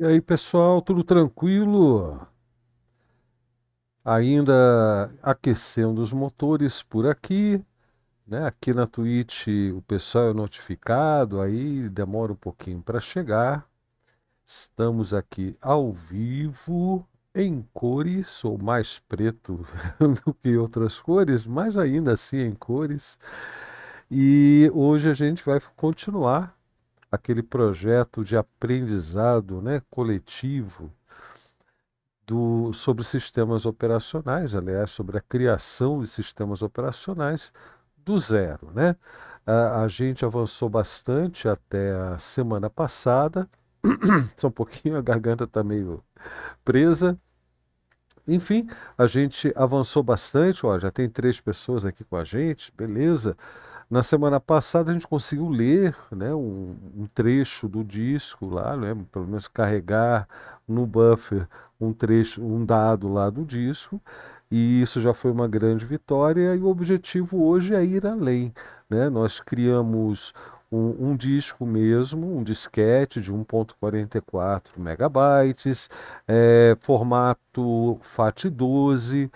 E aí, pessoal, tudo tranquilo? Ainda aquecendo os motores por aqui, né? Aqui na Twitch o pessoal é notificado, aí demora um pouquinho para chegar. Estamos aqui ao vivo, em cores, ou mais preto do que outras cores, mas ainda assim em cores. E hoje a gente vai continuar aquele projeto de aprendizado né, coletivo do, sobre sistemas operacionais, aliás, sobre a criação de sistemas operacionais do zero. Né? A, a gente avançou bastante até a semana passada, só um pouquinho, a garganta está meio presa. Enfim, a gente avançou bastante, ó, já tem três pessoas aqui com a gente, beleza. Na semana passada a gente conseguiu ler né, um, um trecho do disco lá, né, pelo menos carregar no buffer um trecho, um dado lá do disco, e isso já foi uma grande vitória. E o objetivo hoje é ir além. Né? Nós criamos um, um, disco mesmo, um disquete de 1.44 megabytes, é, formato FAT12,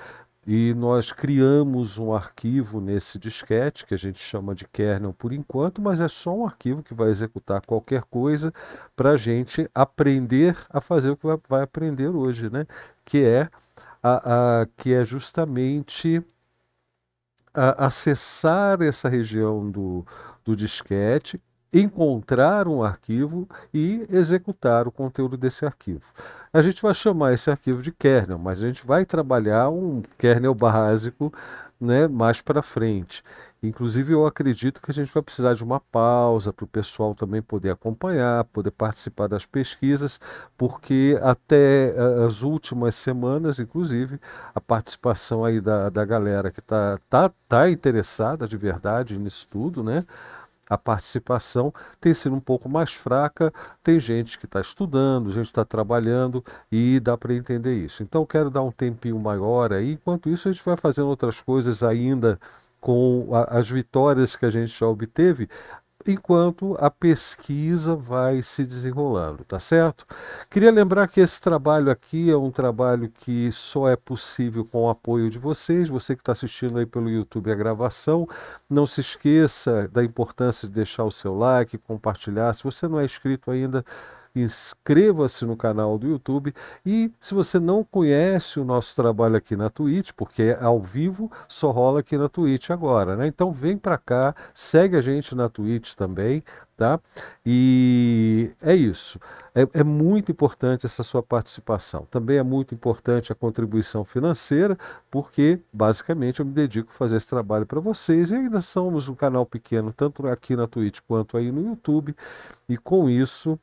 e nós criamos um arquivo nesse disquete, que a gente chama de kernel por enquanto, mas é só um arquivo que vai executar qualquer coisa para a gente aprender a fazer o que vai aprender hoje, né? que, é a, a que é justamente a, acessar essa região do, do disquete, encontrar um arquivo e executar o conteúdo desse arquivo. A gente vai chamar esse arquivo de kernel, mas a gente vai trabalhar um kernel básico né, mais para frente. Inclusive, eu acredito que a gente vai precisar de uma pausa para o pessoal também poder acompanhar, poder participar das pesquisas, porque até as últimas semanas, inclusive, a participação aí da, da galera que está tá, tá interessada de verdade nisso tudo, né? a participação tem sido um pouco mais fraca. Tem gente que está estudando, gente está trabalhando e dá para entender isso. Então, quero dar um tempinho maior aí. Enquanto isso, a gente vai fazendo outras coisas ainda com as vitórias que a gente já obteve, enquanto a pesquisa vai se desenrolando, tá certo? Queria lembrar que esse trabalho aqui é um trabalho que só é possível com o apoio de vocês. Você que está assistindo aí pelo YouTube a gravação, não se esqueça da importância de deixar o seu like, compartilhar. Se você não é inscrito ainda, inscreva-se no canal do YouTube e se você não conhece o nosso trabalho aqui na Twitch, porque é ao vivo só rola aqui na Twitch agora, né? Então vem para cá, segue a gente na Twitch também, tá? E é isso. É, é, muito importante essa sua participação. Também é muito importante a contribuição financeira, porque basicamente eu me dedico a fazer esse trabalho para vocês e ainda somos um canal pequeno, tanto aqui na Twitch quanto aí no YouTube. E com isso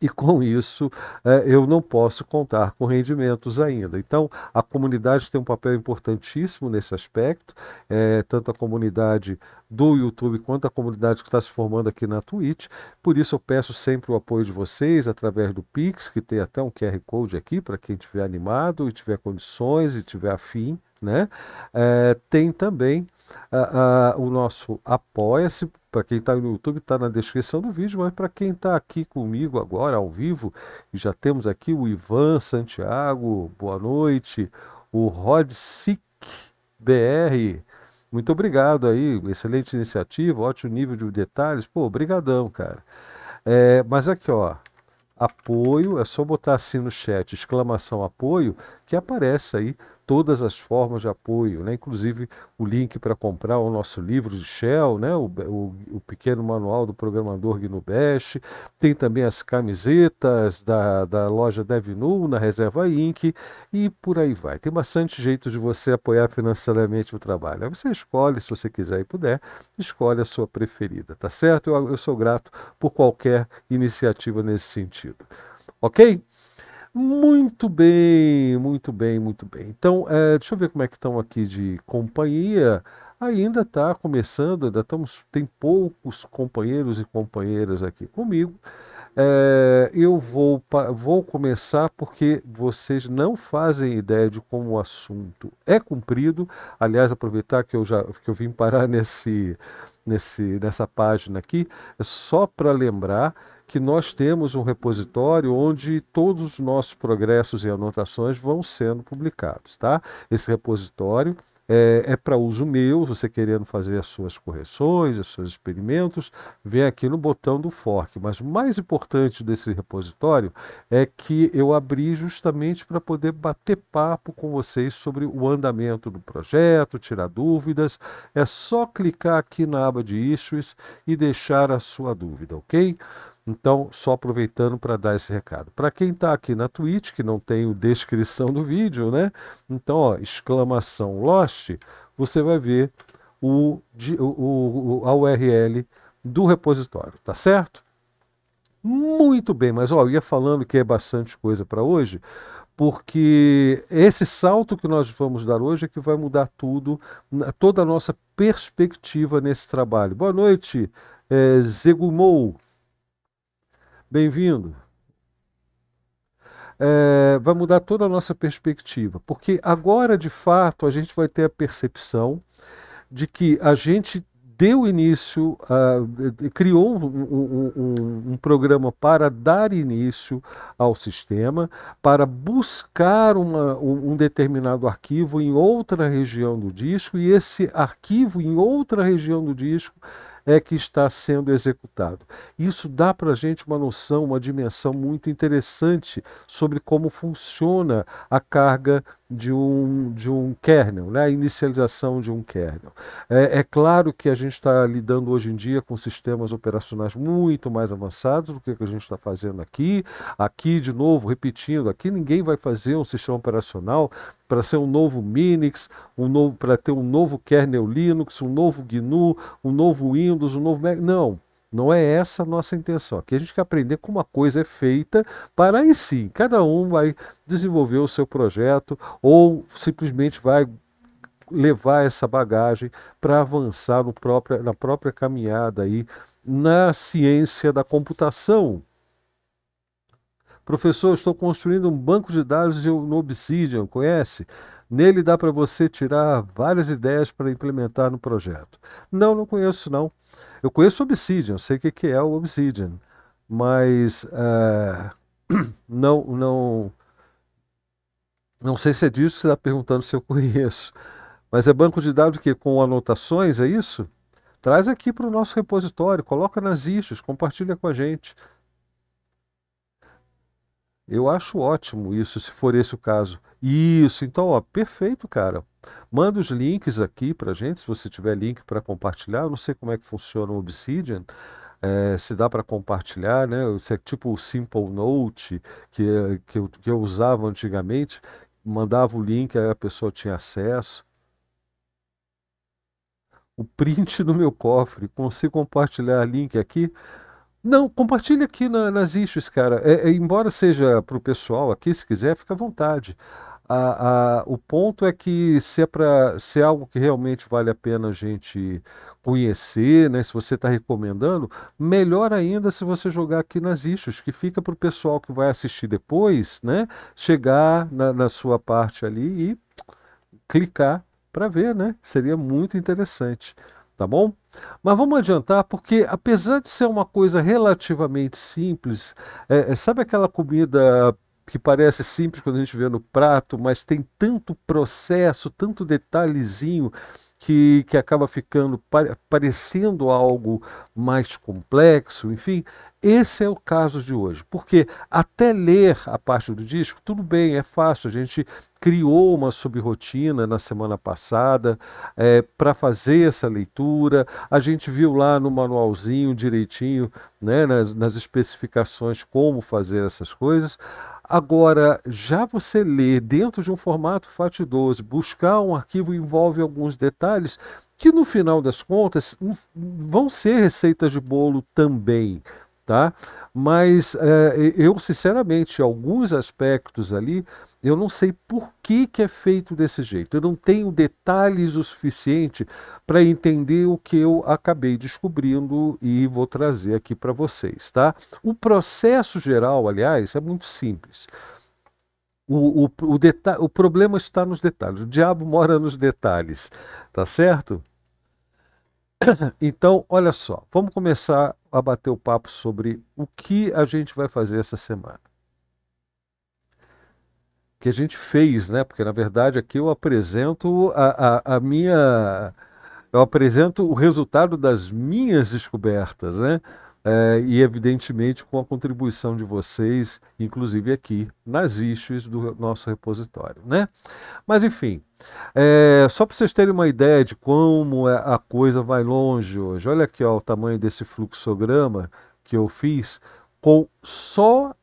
e com isso é, eu não posso contar com rendimentos ainda. Então, a comunidade tem um papel importantíssimo nesse aspecto, é, tanto a comunidade do YouTube quanto a comunidade que está se formando aqui na Twitch. Por isso, eu peço sempre o apoio de vocês através do Pix, que tem até um QR Code aqui para quem estiver animado e tiver condições e tiver afim né? É, tem também a, a, o nosso Apoia-se, para quem está no YouTube, está na descrição do vídeo, mas para quem está aqui comigo agora, ao vivo, já temos aqui o Ivan Santiago, boa noite, o Rod Sick BR, muito obrigado aí, excelente iniciativa, ótimo nível de detalhes, pô, brigadão, cara. É, mas aqui, ó, apoio, é só botar assim no chat, exclamação apoio, que aparece aí todas as formas de apoio, né? inclusive o link para comprar o nosso livro de Shell, né? o, o, o pequeno manual do programador Bash. tem também as camisetas da, da loja DevNu, na Reserva Inc. e por aí vai. Tem bastante jeito de você apoiar financeiramente o trabalho. você escolhe, se você quiser e puder, escolhe a sua preferida, tá certo? Eu, eu sou grato por qualquer iniciativa nesse sentido. Ok? Muito bem, muito bem, muito bem. Então, é, deixa eu ver como é que estão aqui de companhia. Ainda está começando, ainda estamos, tem poucos companheiros e companheiras aqui comigo. É, eu vou, vou começar porque vocês não fazem ideia de como o assunto é cumprido. Aliás, aproveitar que eu já que eu vim parar nesse, nesse, nessa página aqui, é só para lembrar que nós temos um repositório onde todos os nossos progressos e anotações vão sendo publicados, tá? Esse repositório é, é para uso meu, você querendo fazer as suas correções, os seus experimentos, vem aqui no botão do fork. Mas o mais importante desse repositório é que eu abri justamente para poder bater papo com vocês sobre o andamento do projeto, tirar dúvidas. É só clicar aqui na aba de issues e deixar a sua dúvida, ok? Então, só aproveitando para dar esse recado. Para quem está aqui na Twitch, que não tem descrição do vídeo, né? Então, ó, exclamação Lost, você vai ver o, o, o, a URL do repositório, tá certo? Muito bem, mas ó, eu ia falando que é bastante coisa para hoje, porque esse salto que nós vamos dar hoje é que vai mudar tudo, toda a nossa perspectiva nesse trabalho. Boa noite, é, Zegumou. Bem-vindo. É, vai mudar toda a nossa perspectiva, porque agora de fato a gente vai ter a percepção de que a gente deu início, a, criou um, um, um, programa para dar início ao sistema, para buscar uma, um, determinado arquivo em outra região do disco, e esse arquivo em outra região do disco é que está sendo executado. Isso dá para a gente uma noção, uma dimensão muito interessante sobre como funciona a carga de um, de um kernel, né? a inicialização de um kernel. É, é claro que a gente está lidando hoje em dia com sistemas operacionais muito mais avançados do que, a gente está fazendo aqui. Aqui, de novo, repetindo, aqui ninguém vai fazer um sistema operacional para ser um novo Minix, um novo, para ter um novo kernel Linux, um novo GNU, um novo Windows, um novo Mac. Não, não é essa a nossa intenção. Aqui a gente quer aprender como uma coisa é feita para aí sim, cada um vai desenvolver o seu projeto ou simplesmente vai levar essa bagagem para avançar no na própria caminhada aí na ciência da computação. Professor, estou construindo um banco de dados no Obsidian, conhece? Nele dá para você tirar várias ideias para implementar no projeto. Não, não conheço não. Eu conheço o Obsidian, sei o que, que é o Obsidian, mas uh, não, não, não sei se é disso que você está perguntando se eu conheço. Mas é banco de dados que com anotações, é isso? Traz aqui para o nosso repositório, coloca nas issues, compartilha com a gente. Eu acho ótimo isso, se for esse o caso. Isso, então, ó, perfeito, cara. Manda os links aqui para gente, se você tiver link para compartilhar. Eu não sei como é que funciona o Obsidian, é, se dá para compartilhar, né? Se é tipo o Simple Note que, que, eu, que eu usava antigamente, mandava o link, aí a pessoa tinha acesso. O print do meu cofre, consigo compartilhar link aqui? Não, compartilha aqui na, nas issues, cara. É, é, embora seja para o pessoal aqui, se quiser, fica à vontade a, a, o ponto é que se é, pra, se é algo que realmente vale a pena a gente conhecer, né, se você está recomendando, melhor ainda se você jogar aqui nas issues, que fica para o pessoal que vai assistir depois, né, chegar na, na sua parte ali e clicar para ver, né? Seria muito interessante, tá bom? Mas vamos adiantar, porque apesar de ser uma coisa relativamente simples, é, é sabe aquela comida que parece simples quando a gente vê no prato, mas tem tanto processo, tanto detalhezinho que, que acaba ficando parecendo algo mais complexo, enfim. Esse é o caso de hoje, porque até ler a parte do disco, tudo bem, é fácil. A gente criou uma subrotina na semana passada é, para fazer essa leitura. A gente viu lá no manualzinho direitinho, né, nas, nas especificações, como fazer essas coisas. Agora, já você ler dentro de um formato FAT12, buscar um arquivo envolve alguns detalhes que no final das contas hum, vão ser receitas de bolo também tá? Mas é, eu, sinceramente, alguns aspectos ali, eu não sei por que, que é feito desse jeito. Eu não tenho detalhes o suficiente para entender o que eu acabei descobrindo e vou trazer aqui para vocês, tá? O processo geral, aliás, é muito simples. O, o, o, o problema está nos detalhes. O diabo mora nos detalhes, tá certo? Então, olha só, vamos começar a bater o papo sobre o que a gente vai fazer essa semana. Que a gente fez, né? Porque na verdade aqui eu apresento a, a, a minha. Eu apresento o resultado das minhas descobertas, né? É, e evidentemente com a contribuição de vocês, inclusive aqui nas issues do nosso repositório, né? Mas enfim, é, só para vocês terem uma ideia de como é a coisa vai longe hoje, olha aqui ó, o tamanho desse fluxograma que eu fiz com só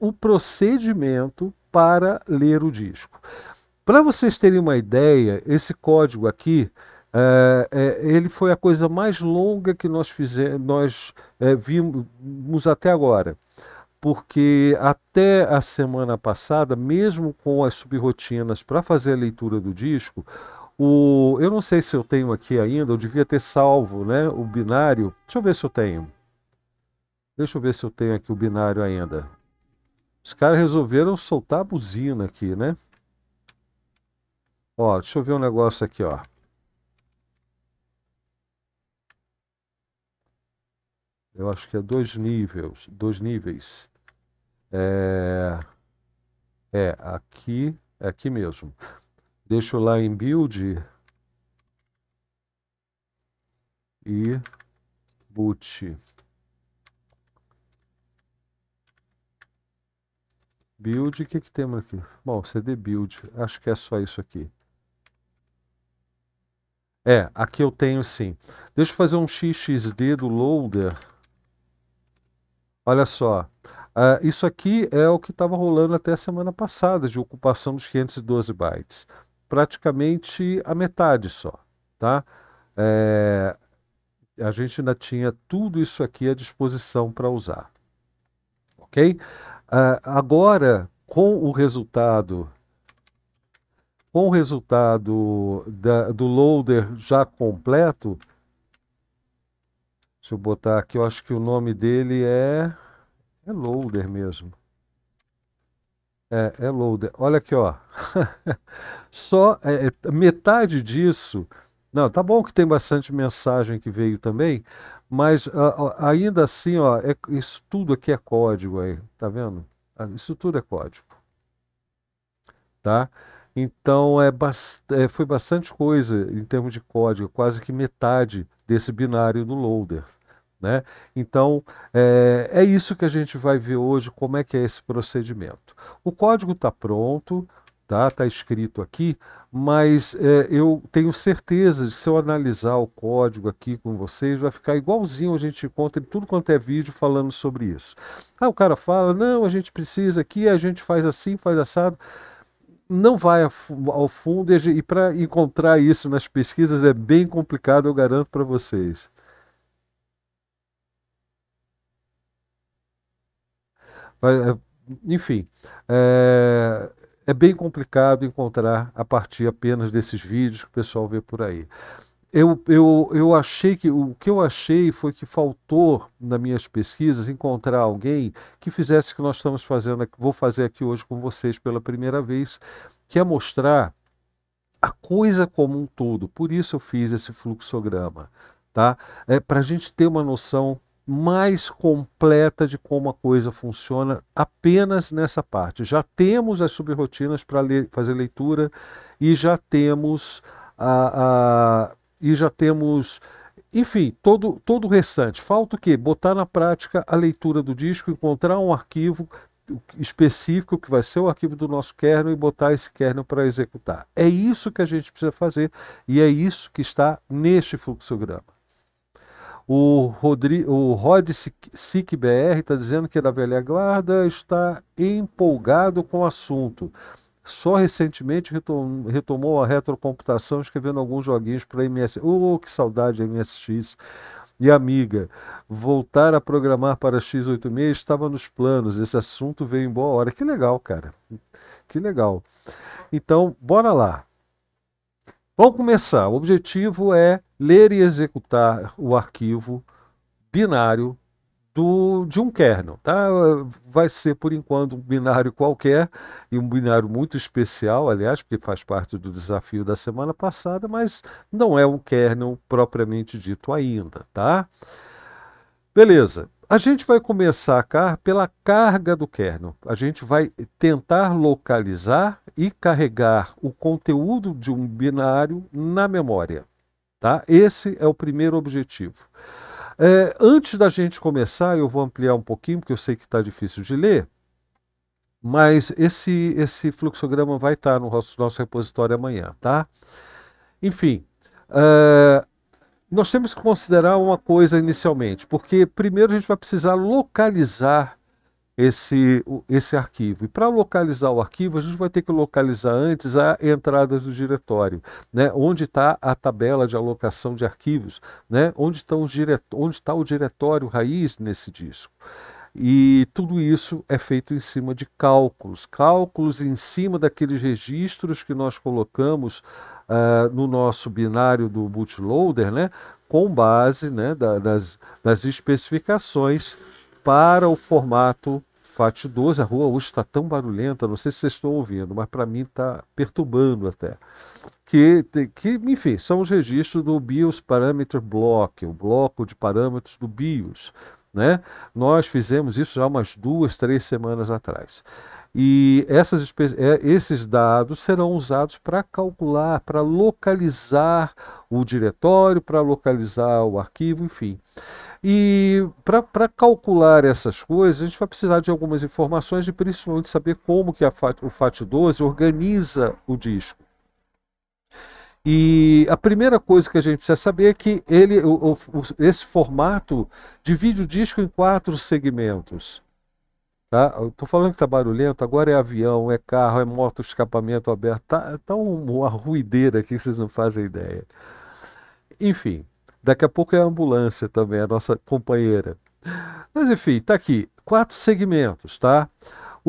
o procedimento para ler o disco. Para vocês terem uma ideia, esse código aqui é, é, ele foi a coisa mais longa que nós fizemos, nós é, vimos até agora, porque até a semana passada, mesmo com as subrotinas para fazer a leitura do disco, o, eu não sei se eu tenho aqui ainda, eu devia ter salvo, né, o binário. Deixa eu ver se eu tenho. Deixa eu ver se eu tenho aqui o binário ainda. Os caras resolveram soltar a buzina aqui, né? Ó, deixa eu ver um negócio aqui, ó. eu acho que é dois níveis, dois níveis. É, é aqui, é aqui mesmo. Deixo lá em build e boot. Build, o que, que temos aqui? Bom, CD build, acho que é só isso aqui. É, aqui eu tenho sim. Deixa eu fazer um XXD do loader Olha só, uh, isso aqui é o que estava rolando até a semana passada de ocupação dos 512 bytes. Praticamente a metade só, tá? É, a gente ainda tinha tudo isso aqui à disposição para usar. Ok? Uh, agora, com o resultado, com o resultado da, do loader já completo, Deixa eu botar aqui, eu acho que o nome dele é. É Loader mesmo. É, é Loader. Olha aqui, ó. Só é, é, metade disso. Não, tá bom que tem bastante mensagem que veio também, mas uh, ainda assim, ó, é, isso tudo aqui é código aí, tá vendo? Ah, isso tudo é código. Tá? Então é bast é, foi bastante coisa em termos de código, quase que metade desse binário do loader. Né? Então, é, é, isso que a gente vai ver hoje, como é que é esse procedimento. O código está pronto, está tá escrito aqui, mas é, eu tenho certeza de se eu analisar o código aqui com vocês, vai ficar igualzinho a gente encontra em tudo quanto é vídeo falando sobre isso. Ah, o cara fala, não, a gente precisa aqui, a gente faz assim, faz assado não vai ao fundo e para encontrar isso nas pesquisas é bem complicado, eu garanto para vocês. Eh, enfim, é, é bem complicado encontrar a partir apenas desses vídeos que o pessoal vê por aí. Eu, eu, eu achei que o que eu achei foi que faltou nas minhas pesquisas encontrar alguém que fizesse o que nós estamos fazendo, vou fazer aqui hoje com vocês pela primeira vez, que é mostrar a coisa como um todo. Por isso eu fiz esse fluxograma, tá? É, Para a gente ter uma noção mais completa de como a coisa funciona apenas nessa parte. Já temos as subrotinas para le fazer leitura e já temos a, a, e já temos enfim, todo, todo o restante. Falta o quê? Botar na prática a leitura do disco, encontrar um arquivo específico que vai ser o arquivo do nosso kernel e botar esse kernel para executar. É isso que a gente precisa fazer e é isso que está neste fluxograma. O, Rodri, o Rod Sicbr está dizendo que da velha guarda está empolgado com o assunto. Só recentemente retomou a retrocomputação escrevendo alguns joguinhos para MS. Oh, que saudade MSX! e amiga. Voltar a programar para X86 estava nos planos. Esse assunto veio em boa hora. Que legal, cara. Que legal. Então, bora lá. Vamos começar. O objetivo é ler e executar o arquivo binário do, de um kernel. Tá? Vai ser, por enquanto, um binário qualquer e um binário muito especial, aliás, porque faz parte do desafio da semana passada, mas não é um kernel propriamente dito ainda. Tá? Beleza. A gente vai começar a car pela carga do kernel. A gente vai tentar localizar e carregar o conteúdo de um binário na memória. Tá? Esse é o primeiro objetivo. É, antes da gente começar, eu vou ampliar um pouquinho, porque eu sei que está difícil de ler, mas esse, esse fluxograma vai estar tá no nosso, nosso repositório amanhã, tá? Enfim, uh, nós temos que considerar uma coisa inicialmente, porque primeiro a gente vai precisar localizar esse, esse arquivo. E para localizar o arquivo, a gente vai ter que localizar antes a entrada do diretório, né? onde está a tabela de alocação de arquivos, né? onde está Onde tá o diretório raiz nesse disco. E tudo isso é feito em cima de cálculos, cálculos em cima daqueles registros que nós colocamos uh, no nosso binário do bootloader, né, com base né, da, das, das especificações para o formato FAT12. A rua hoje está tão barulhenta, não sei se vocês estão ouvindo, mas para mim está perturbando até. Que, que, enfim, são os registros do BIOS Parameter Block, o bloco de parâmetros do BIOS, né? Nós fizemos isso já umas duas, três semanas atrás. E essas, é, esses dados serão usados para calcular, para localizar o diretório, para localizar o arquivo, enfim. E para calcular essas coisas, a gente vai precisar de algumas informações e principalmente saber como que a, o FAT12 organiza o disco. E a primeira coisa que a gente precisa saber é que ele, o, o, esse formato divide o disco em quatro segmentos. Tá? Estou falando que está barulhento, agora é avião, é carro, é moto, escapamento aberto. Está tá, tá uma ruideira aqui que vocês não fazem ideia. Enfim, daqui a pouco é a ambulância também, a nossa companheira. Mas enfim, está aqui, quatro segmentos, tá?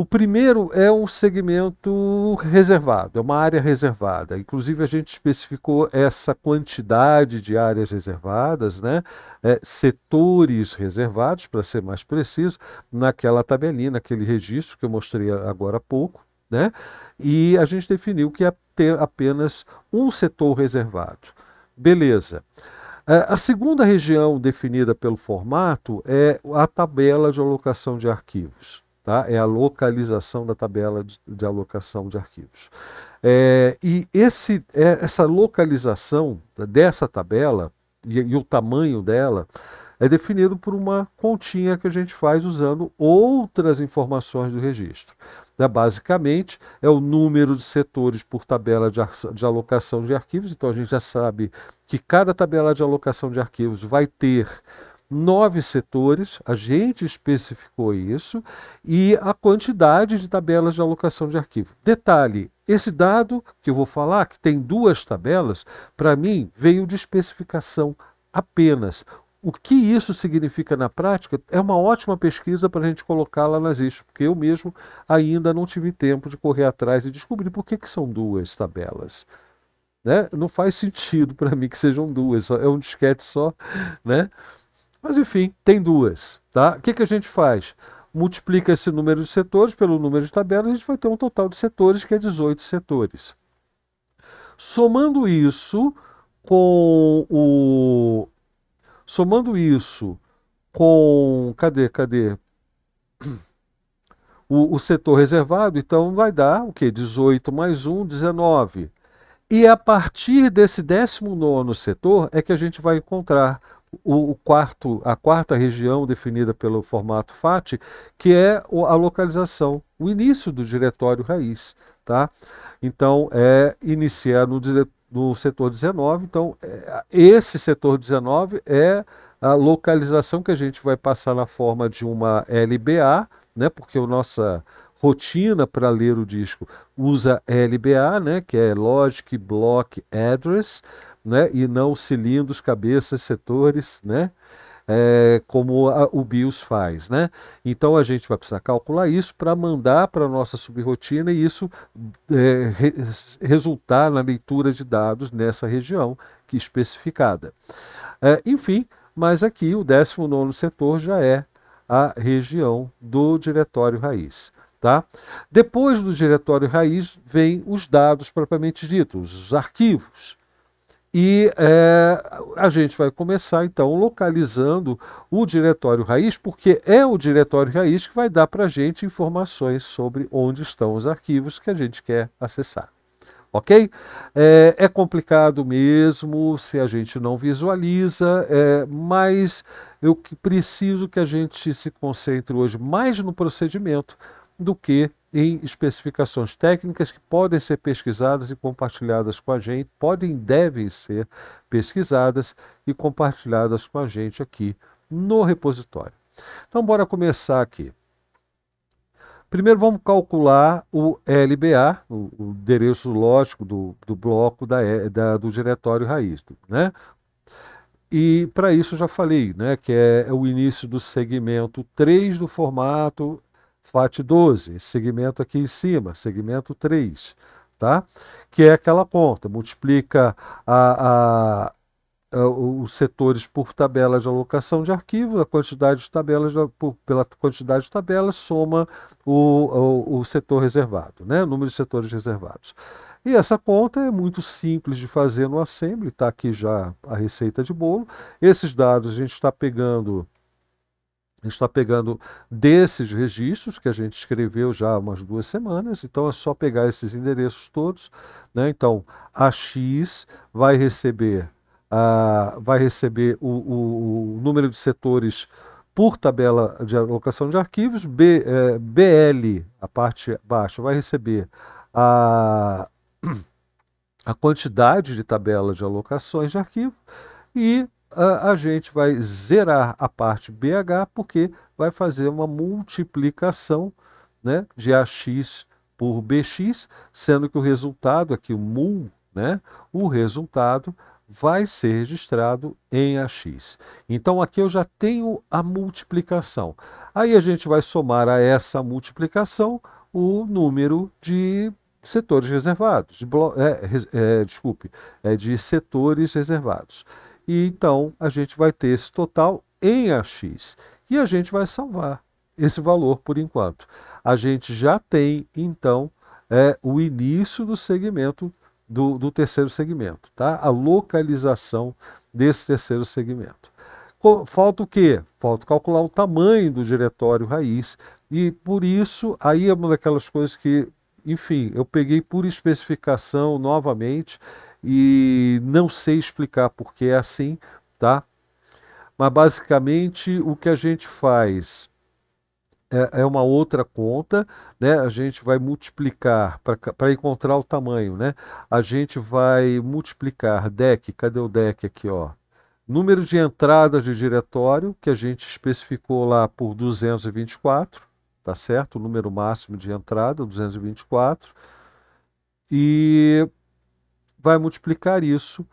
O primeiro é um segmento reservado, é uma área reservada. Inclusive, a gente especificou essa quantidade de áreas reservadas, né? É, setores reservados, para ser mais preciso, naquela tabelinha, naquele registro que eu mostrei agora há pouco. Né? E a gente definiu que ia é ter apenas um setor reservado. Beleza. É, a segunda região definida pelo formato é a tabela de alocação de arquivos. Tá? É a localização da tabela de, de alocação de arquivos. É, e esse, é, essa localização dessa tabela e, e o tamanho dela é definido por uma continha que a gente faz usando outras informações do registro. Né, basicamente, é o número de setores por tabela de, de, alocação de arquivos. Então, a gente já sabe que cada tabela de alocação de arquivos vai ter nove setores, a gente especificou isso, e a quantidade de tabelas de alocação de arquivo. Detalhe: esse dado que eu vou falar, que tem duas tabelas, para mim veio de especificação apenas. O que isso significa na prática é uma ótima pesquisa para a gente colocar lá nas istas, porque eu mesmo ainda não tive tempo de correr atrás e descobrir por que, que são duas tabelas. Né? Não faz sentido para mim que sejam duas, é um disquete só, né? Mas enfim, tem duas. Tá? O que, que a gente faz? Multiplica esse número de setores pelo número de tabelas, a gente vai ter um total de setores que é 18 setores. Somando isso com o. Somando isso com. Cadê? Cadê? O, o, setor reservado, então vai dar o que? 18 mais 1, 19. E a partir desse 19 setor é que a gente vai encontrar o, o, quarto, a quarta região definida pelo formato FAT, que é a localização, o início do diretório raiz. Tá? Então, é iniciar no, no setor 19. Então, é, esse setor 19 é a localização que a gente vai passar na forma de uma LBA, né? porque a nossa rotina para ler o disco usa LBA, né? que é Logic Block Address né? e não cilindros, cabeças, setores, né? É, como a, o BIOS faz. Né? Então a gente vai precisar calcular isso para mandar para a nossa subrotina e isso é, re, resultar na leitura de dados nessa região que especificada. É, enfim, mas aqui o 19 setor já é a região do diretório raiz. Tá? Depois do diretório raiz vem os dados propriamente ditos, os arquivos. E é, a gente vai começar então localizando o diretório raiz, porque é o diretório raiz que vai dar para a gente informações sobre onde estão os arquivos que a gente quer acessar. Ok? É, é complicado mesmo se a gente não visualiza, é, mas eu preciso que a gente se concentre hoje mais no procedimento do que em especificações técnicas que podem ser pesquisadas e compartilhadas com a gente, podem e devem ser pesquisadas e compartilhadas com a gente aqui no repositório. Então, bora começar aqui. Primeiro, vamos calcular o LBA, o, o endereço lógico do, do bloco da, é, da, do diretório raiz. Né? E para isso já falei, né, que é, é o início do segmento 3 do formato FAT 12, segmento aqui em cima, segmento 3, tá? que é aquela conta, multiplica a, a, a, os setores por tabelas de alocação de arquivos, a quantidade de tabelas por, pela quantidade de tabelas, soma o, o, o setor reservado, né? o número de setores reservados. E essa conta é muito simples de fazer no Assembly, está aqui já a receita de bolo. Esses dados a gente está pegando está pegando desses registros que a gente escreveu já há umas duas semanas, então é só pegar esses endereços todos. Né? Então, a X vai receber, uh, vai receber o, o, o, número de setores por tabela de alocação de arquivos, B, eh, é, BL, a parte baixa, vai receber a, a quantidade de tabela de alocações de arquivo e a, gente vai zerar a parte BH porque vai fazer uma multiplicação né, de AX por BX, sendo que o resultado aqui, o mul, né, o resultado vai ser registrado em AX. Então aqui eu já tenho a multiplicação. Aí a gente vai somar a essa multiplicação o número de setores reservados, de é, é, desculpe, é de setores reservados. E então a gente vai ter esse total em AX. E a gente vai salvar esse valor por enquanto. A gente já tem, então, é, o início do segmento, do, do terceiro segmento, tá? A localização desse terceiro segmento. Falta o quê? Falta calcular o tamanho do diretório raiz e por isso aí é uma daquelas coisas que, enfim, eu peguei por especificação novamente e não sei explicar porque é assim, tá? Mas basicamente o que a gente faz é, é uma outra conta, né? A gente vai multiplicar para encontrar o tamanho, né? A gente vai multiplicar deck, cadê o deck aqui, ó? Número de entradas de diretório que a gente especificou lá por 224, tá certo? O número máximo de entrada, 224. E vai multiplicar isso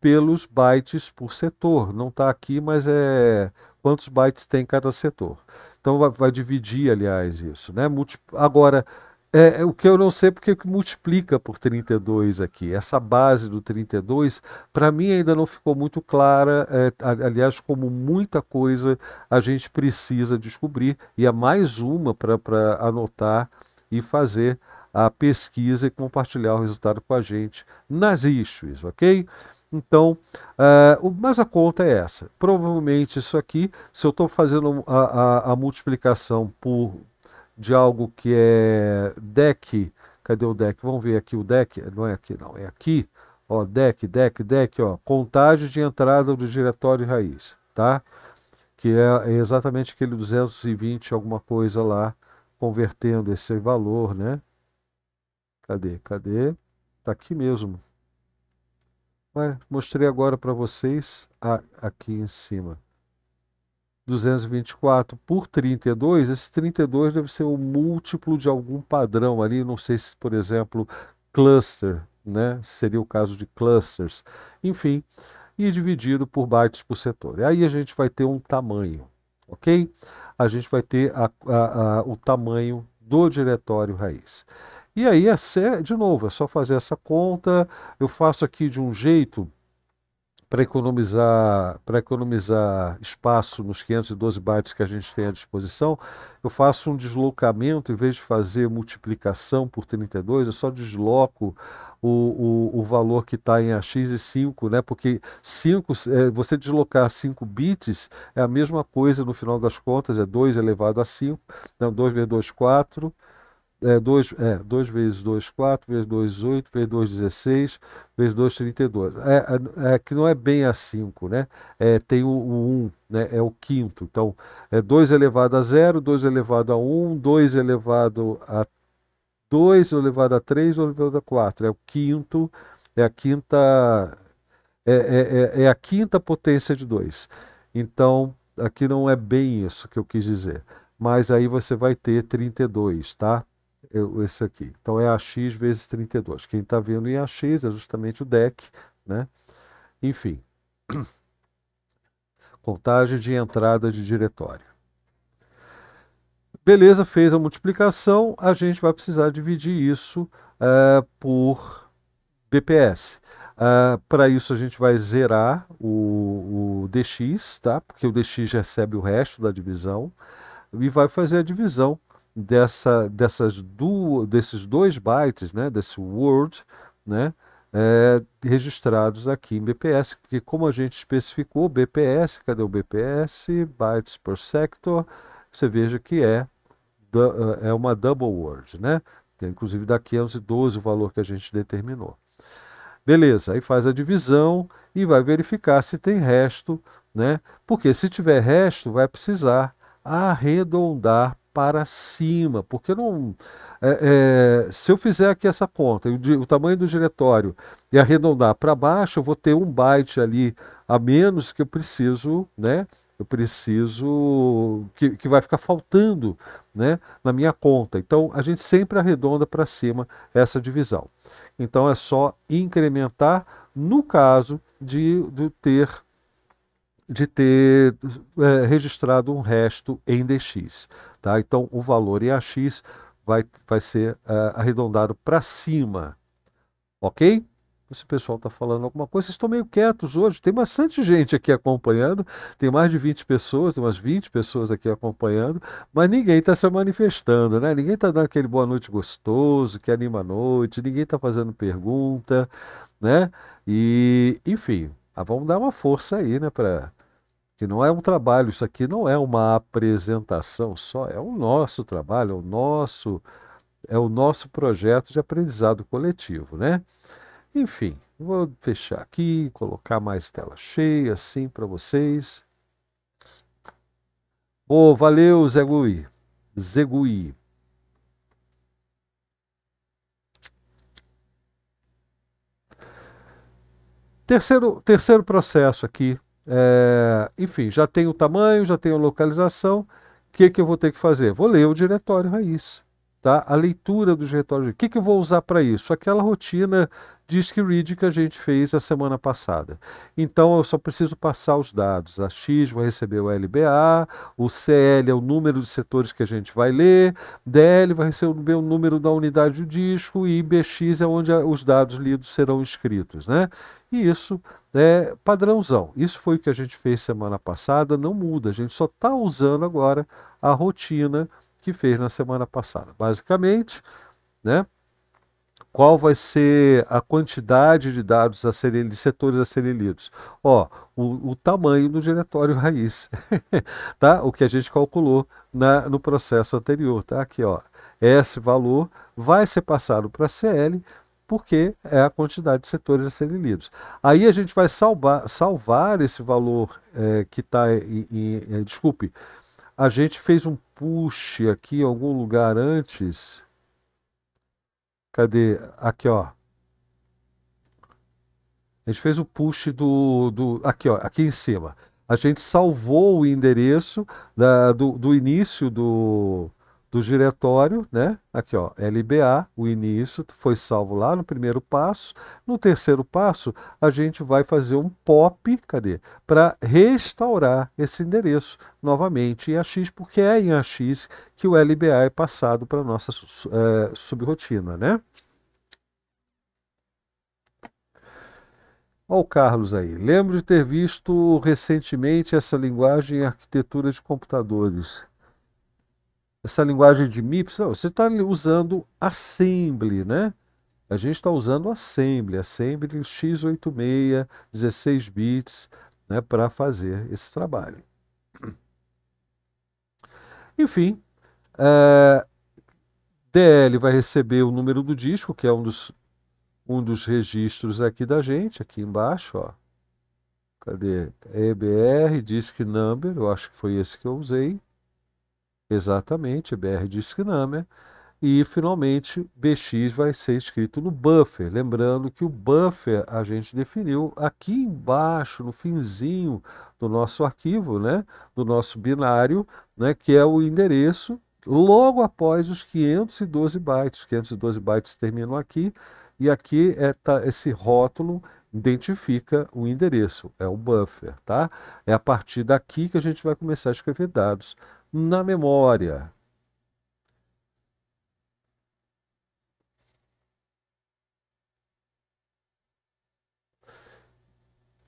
pelos bytes por setor. Não está aqui, mas é quantos bytes tem cada setor. Então vai, vai dividir, aliás, isso. Né? Multi... Agora, é, é o que eu não sei é porque é multiplica por 32 aqui. Essa base do 32, para mim ainda não ficou muito clara. É, aliás, como muita coisa a gente precisa descobrir, e é mais uma para anotar e fazer a pesquisa e compartilhar o resultado com a gente nas issues, ok? Então, uh, mas a conta é essa. Provavelmente isso aqui, se eu estou fazendo a, a, a, multiplicação por de algo que é deck, cadê o deck? Vamos ver aqui o deck, não é aqui não, é aqui, ó, deck, deck, deck, ó, contagem de entrada do diretório raiz, tá? Que é, é exatamente aquele 220 alguma coisa lá, convertendo esse valor, né? Cadê? Cadê? Tá aqui mesmo. Ué, mostrei agora para vocês ah, aqui em cima. 224 por 32, esse 32 deve ser o um múltiplo de algum padrão ali, não sei se, por exemplo, cluster, né? Seria o caso de clusters. Enfim, e dividido por bytes por setor. E aí a gente vai ter um tamanho, ok? A gente vai ter a, a, a, o tamanho do diretório raiz. E aí, é de novo, é só fazer essa conta. Eu faço aqui de um jeito para economizar, para economizar espaço nos 512 bytes que a gente tem à disposição, eu faço um deslocamento, em vez de fazer multiplicação por 32, eu só desloco o, o, o valor que está em AX5, né? porque cinco é, você deslocar 5 bits é a mesma coisa no final das contas, é 2 elevado a 5, então 2 vezes 2, 4, é, 2, é, vezes 2, 4, vezes 2, 8, vezes 2, 16, vezes 2, 32. É, é, que não é bem a 5, né? É, tem o, o 1, né? é o quinto. Então, é 2 elevado a 0, 2 elevado a 1, 2 elevado a 2, elevado a 3, 2 elevado a 4. É o quinto, é a quinta, é, é, é, é a quinta potência de 2. Então, aqui não é bem isso que eu quis dizer. Mas aí você vai ter 32, tá? esse aqui. Então é AX vezes 32. Quem está vendo em AX é justamente o DEC, né? Enfim, contagem de entrada de diretório. Beleza, fez a multiplicação, a gente vai precisar dividir isso uh, por BPS. Uh, é, para isso a gente vai zerar o, o, dx, tá? porque o dx recebe o resto da divisão, e vai fazer a divisão dessa, dessas duas, desses dois bytes, né, desse word, né, é, registrados aqui em BPS, porque como a gente especificou, BPS, cadê o BPS? Bytes per sector, você veja que é, eh, é uma double word, né? Tem inclusive da 512 o valor que a gente determinou. Beleza, aí faz a divisão e vai verificar se tem resto, né? Porque se tiver resto, vai precisar arredondar para cima, porque não. É, é, se eu fizer aqui essa conta, o, o tamanho do diretório e arredondar para baixo, eu vou ter um byte ali a menos que eu preciso, né? Eu preciso que, que vai ficar faltando, né? Na minha conta. Então a gente sempre arredonda para cima essa divisão. Então é só incrementar no caso de, de ter de ter é, registrado um resto em DX. Tá? Então, o valor em AX vai, vai ser é, arredondado para cima. Ok? Esse pessoal está falando alguma coisa, vocês estão meio quietos hoje. Tem bastante gente aqui acompanhando, tem mais de 20 pessoas, tem umas 20 pessoas aqui acompanhando, mas ninguém está se manifestando, né? Ninguém está dando aquele boa noite gostoso, que anima a noite, ninguém está fazendo pergunta, né? E, enfim, ah, vamos dar uma força aí, né? Pra... Que não é um trabalho, isso aqui não é uma apresentação só, é o nosso trabalho, é o nosso, é o nosso projeto de aprendizado coletivo, né? Enfim, vou fechar aqui, colocar mais tela cheia assim para vocês. Ô, oh, valeu, Zegui. Zegui. Terceiro, terceiro processo aqui, é, enfim, já tenho o tamanho, já tenho a localização, o que, é que eu vou ter que fazer? Vou ler o diretório raiz. É tá? a leitura dos relatórios. O que, que eu vou usar para isso? Aquela rotina de que read que a gente fez a semana passada. Então eu só preciso passar os dados. A X vai receber o LBA, o CL é o número de setores que a gente vai ler, DL vai receber o número da unidade do disco e BX é onde os dados lidos serão escritos. Né? E isso é padrãozão. Isso foi o que a gente fez semana passada, não muda, a gente só está usando agora a rotina que fez na semana passada. Basicamente, né? Qual vai ser a quantidade de dados a serem, de setores a serem lidos? Ó, o, o tamanho do diretório raiz, tá? O que a gente calculou na, no processo anterior, tá? Aqui, ó, esse valor vai ser passado para CL, porque é a quantidade de setores a serem lidos. Aí a gente vai salvar, salvar esse valor é, que está. Desculpe, a gente fez um puxe aqui em algum lugar antes. Cadê? Aqui, ó. A gente fez o push do, do. Aqui, ó, aqui em cima. A gente salvou o endereço da, do, do início do, do diretório, né? Aqui, ó, LBA, o início foi salvo lá no primeiro passo. No terceiro passo, a gente vai fazer um pop, cadê? Para restaurar esse endereço novamente em AX, porque é em AX que o LBA é passado para a nossa é, subrotina, né? Olha o Carlos aí. Lembro de ter visto recentemente essa linguagem em arquitetura de computadores essa linguagem de MIPS, não, você está usando assembly, né? A gente está usando assembly, assembly x86, 16 bits, né, para fazer esse trabalho. Enfim, eh, DL vai receber o número do disco, que é um dos, um dos registros aqui da gente, aqui embaixo, ó. Cadê? EBR, disk number, eu acho que foi esse que eu usei. Exatamente, BR de Skinner. Né? E finalmente, BX vai ser escrito no buffer. Lembrando que o buffer a gente definiu aqui embaixo, no finzinho do nosso arquivo, né? do nosso binário, né? que é o endereço logo após os 512 bytes. 512 bytes terminam aqui, e aqui é, tá, esse rótulo identifica o endereço, é o buffer. Tá? É a partir daqui que a gente vai começar a escrever dados na memória.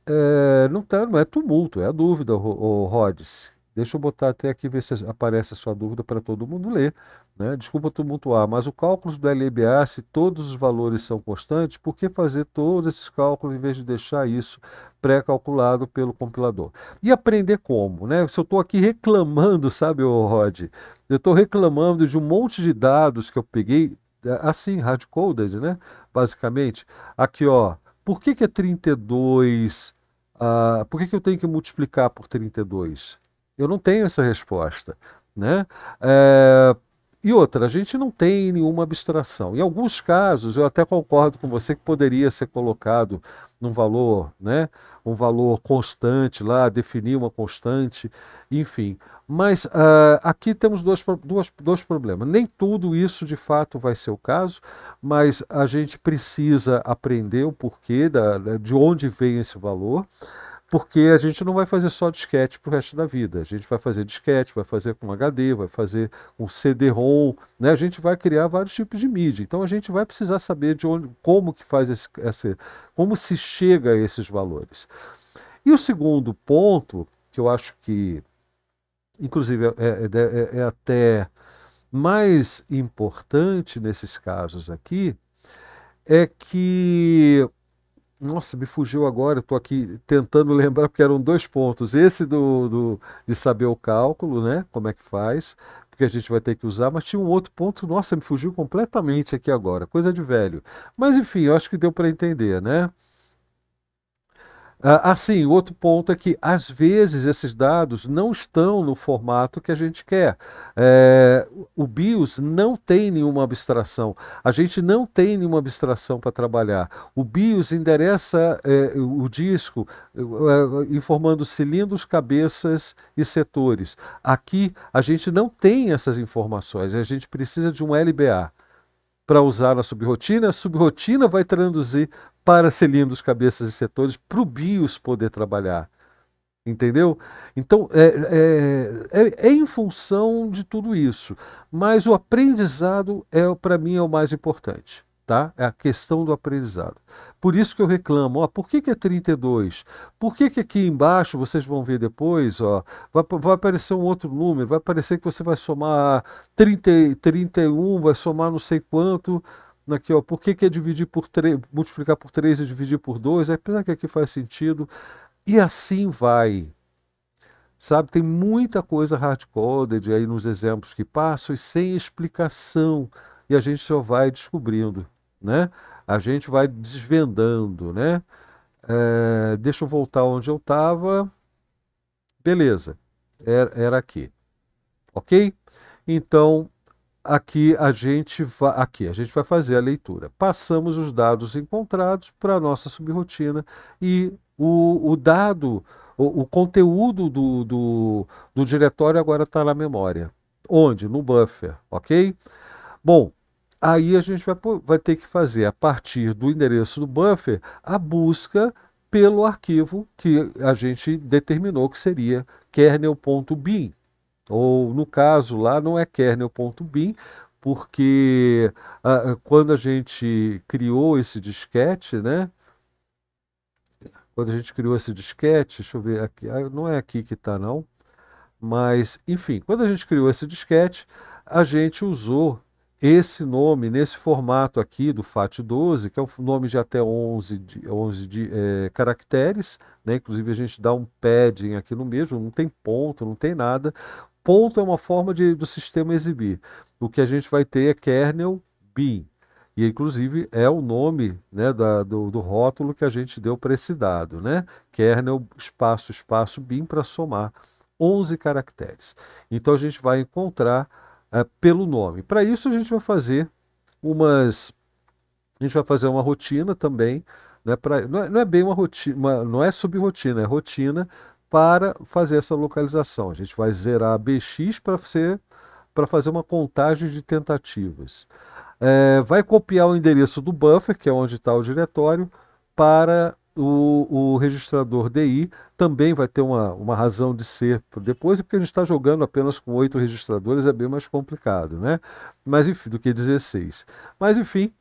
É, não, tá, não é tumulto, é a dúvida, o, o Rhodes. Deixa eu botar até aqui ver se aparece a sua dúvida para todo mundo ler. Né? Desculpa tumultuar, mas o cálculo do LBA, se todos os valores são constantes, por que fazer todos esses cálculos em vez de deixar isso pré-calculado pelo compilador? E aprender como? Né? Se eu estou aqui reclamando, sabe, Rod? Eu estou reclamando de um monte de dados que eu peguei, é, assim, hardcoded, né? basicamente. Aqui, ó, por que, que é 32? Ah, por que, que eu tenho que multiplicar por 32? Eu não tenho essa resposta. Né? É, e outra, a gente não tem nenhuma abstração. Em alguns casos, eu até concordo com você que poderia ser colocado num valor, né, um valor constante lá, definir uma constante, enfim. Mas uh, aqui temos dois, dois problemas. Nem tudo isso de fato vai ser o caso, mas a gente precisa aprender o porquê, da, de onde vem esse valor porque a gente não vai fazer só disquete para o resto da vida. A gente vai fazer disquete, vai fazer com HD, vai fazer com CD-ROM, né? a gente vai criar vários tipos de mídia. Então a gente vai precisar saber de onde, como que faz esse, esse como se chega a esses valores. E o segundo ponto, que eu acho que, inclusive, é, é, é até mais importante nesses casos aqui, é que nossa, me fugiu agora, estou aqui tentando lembrar, porque eram dois pontos. Esse do, do, de saber o cálculo, né? Como é que faz, porque a gente vai ter que usar, mas tinha um outro ponto, nossa, me fugiu completamente aqui agora, coisa de velho. Mas enfim, eu acho que deu para entender, né? Ah, assim, outro ponto é que, às vezes, esses dados não estão no formato que a gente quer. É, o BIOS não tem nenhuma abstração. A gente não tem nenhuma abstração para trabalhar. O BIOS endereça é, o disco é, é, informando cilindros, cabeças e setores. Aqui, a gente não tem essas informações. A gente precisa de um LBA para usar na subrotina, a subrotina vai traduzir para cilindros, cabeças e setores, para o BIOS poder trabalhar. Entendeu? Então, é, é, é, é em função de tudo isso. Mas o aprendizado, é para mim, é o mais importante tá? É a questão do aprendizado. Por isso que eu reclamo, ó, por que, que é 32? Por que, que aqui embaixo, vocês vão ver depois, ó, vai, vai aparecer um outro número, vai aparecer que você vai somar 30, 31, vai somar não sei quanto. Aqui, ó, por que, que é dividir por 3, multiplicar por 3 e dividir por 2? É, apesar que aqui faz sentido. E assim vai. Sabe, tem muita coisa hard-coded aí nos exemplos que passam e sem explicação. E a gente só vai descobrindo né? A gente vai desvendando, né? É, deixa eu voltar onde eu estava. Beleza, era, era aqui, ok? Então aqui a gente vai aqui a gente vai fazer a leitura. Passamos os dados encontrados para a nossa subrotina e o, o dado, o, o conteúdo do, do, do diretório agora está na memória. Onde? No buffer, ok? Bom, Aí a gente vai, vai ter que fazer, a partir do endereço do buffer, a busca pelo arquivo que a gente determinou que seria kernel.bin. Ou, no caso, lá não é kernel.bin, porque quando a gente criou esse disquete, né? Quando a gente criou esse disquete, deixa eu ver aqui, ah, não é aqui que está não, mas enfim, quando a gente criou esse disquete, a gente usou esse nome, nesse formato aqui do FAT12, que é um nome de até 11, de, 11 de, é, caracteres, né? inclusive a gente dá um padding aqui no mesmo, não tem ponto, não tem nada. Ponto é uma forma de, do sistema exibir. O que a gente vai ter é kernel bin, e inclusive é o nome né, da, do, do, rótulo que a gente deu para esse dado, né? Kernel espaço espaço bin para somar 11 caracteres. Então a gente vai encontrar ah, pelo nome. Para isso a gente vai fazer umas a gente vai fazer uma rotina também, né, pra, não, é, não é bem uma rotina, uma, não é subrotina, é rotina para fazer essa localização. A gente vai zerar a BX para ser para fazer uma contagem de tentativas. É, vai copiar o endereço do buffer, que é onde está o diretório, para o, o registrador DI também vai ter uma, uma razão de ser depois, porque a gente está jogando apenas com oito registradores, é bem mais complicado, né? Mas enfim, do que 16. Mas enfim,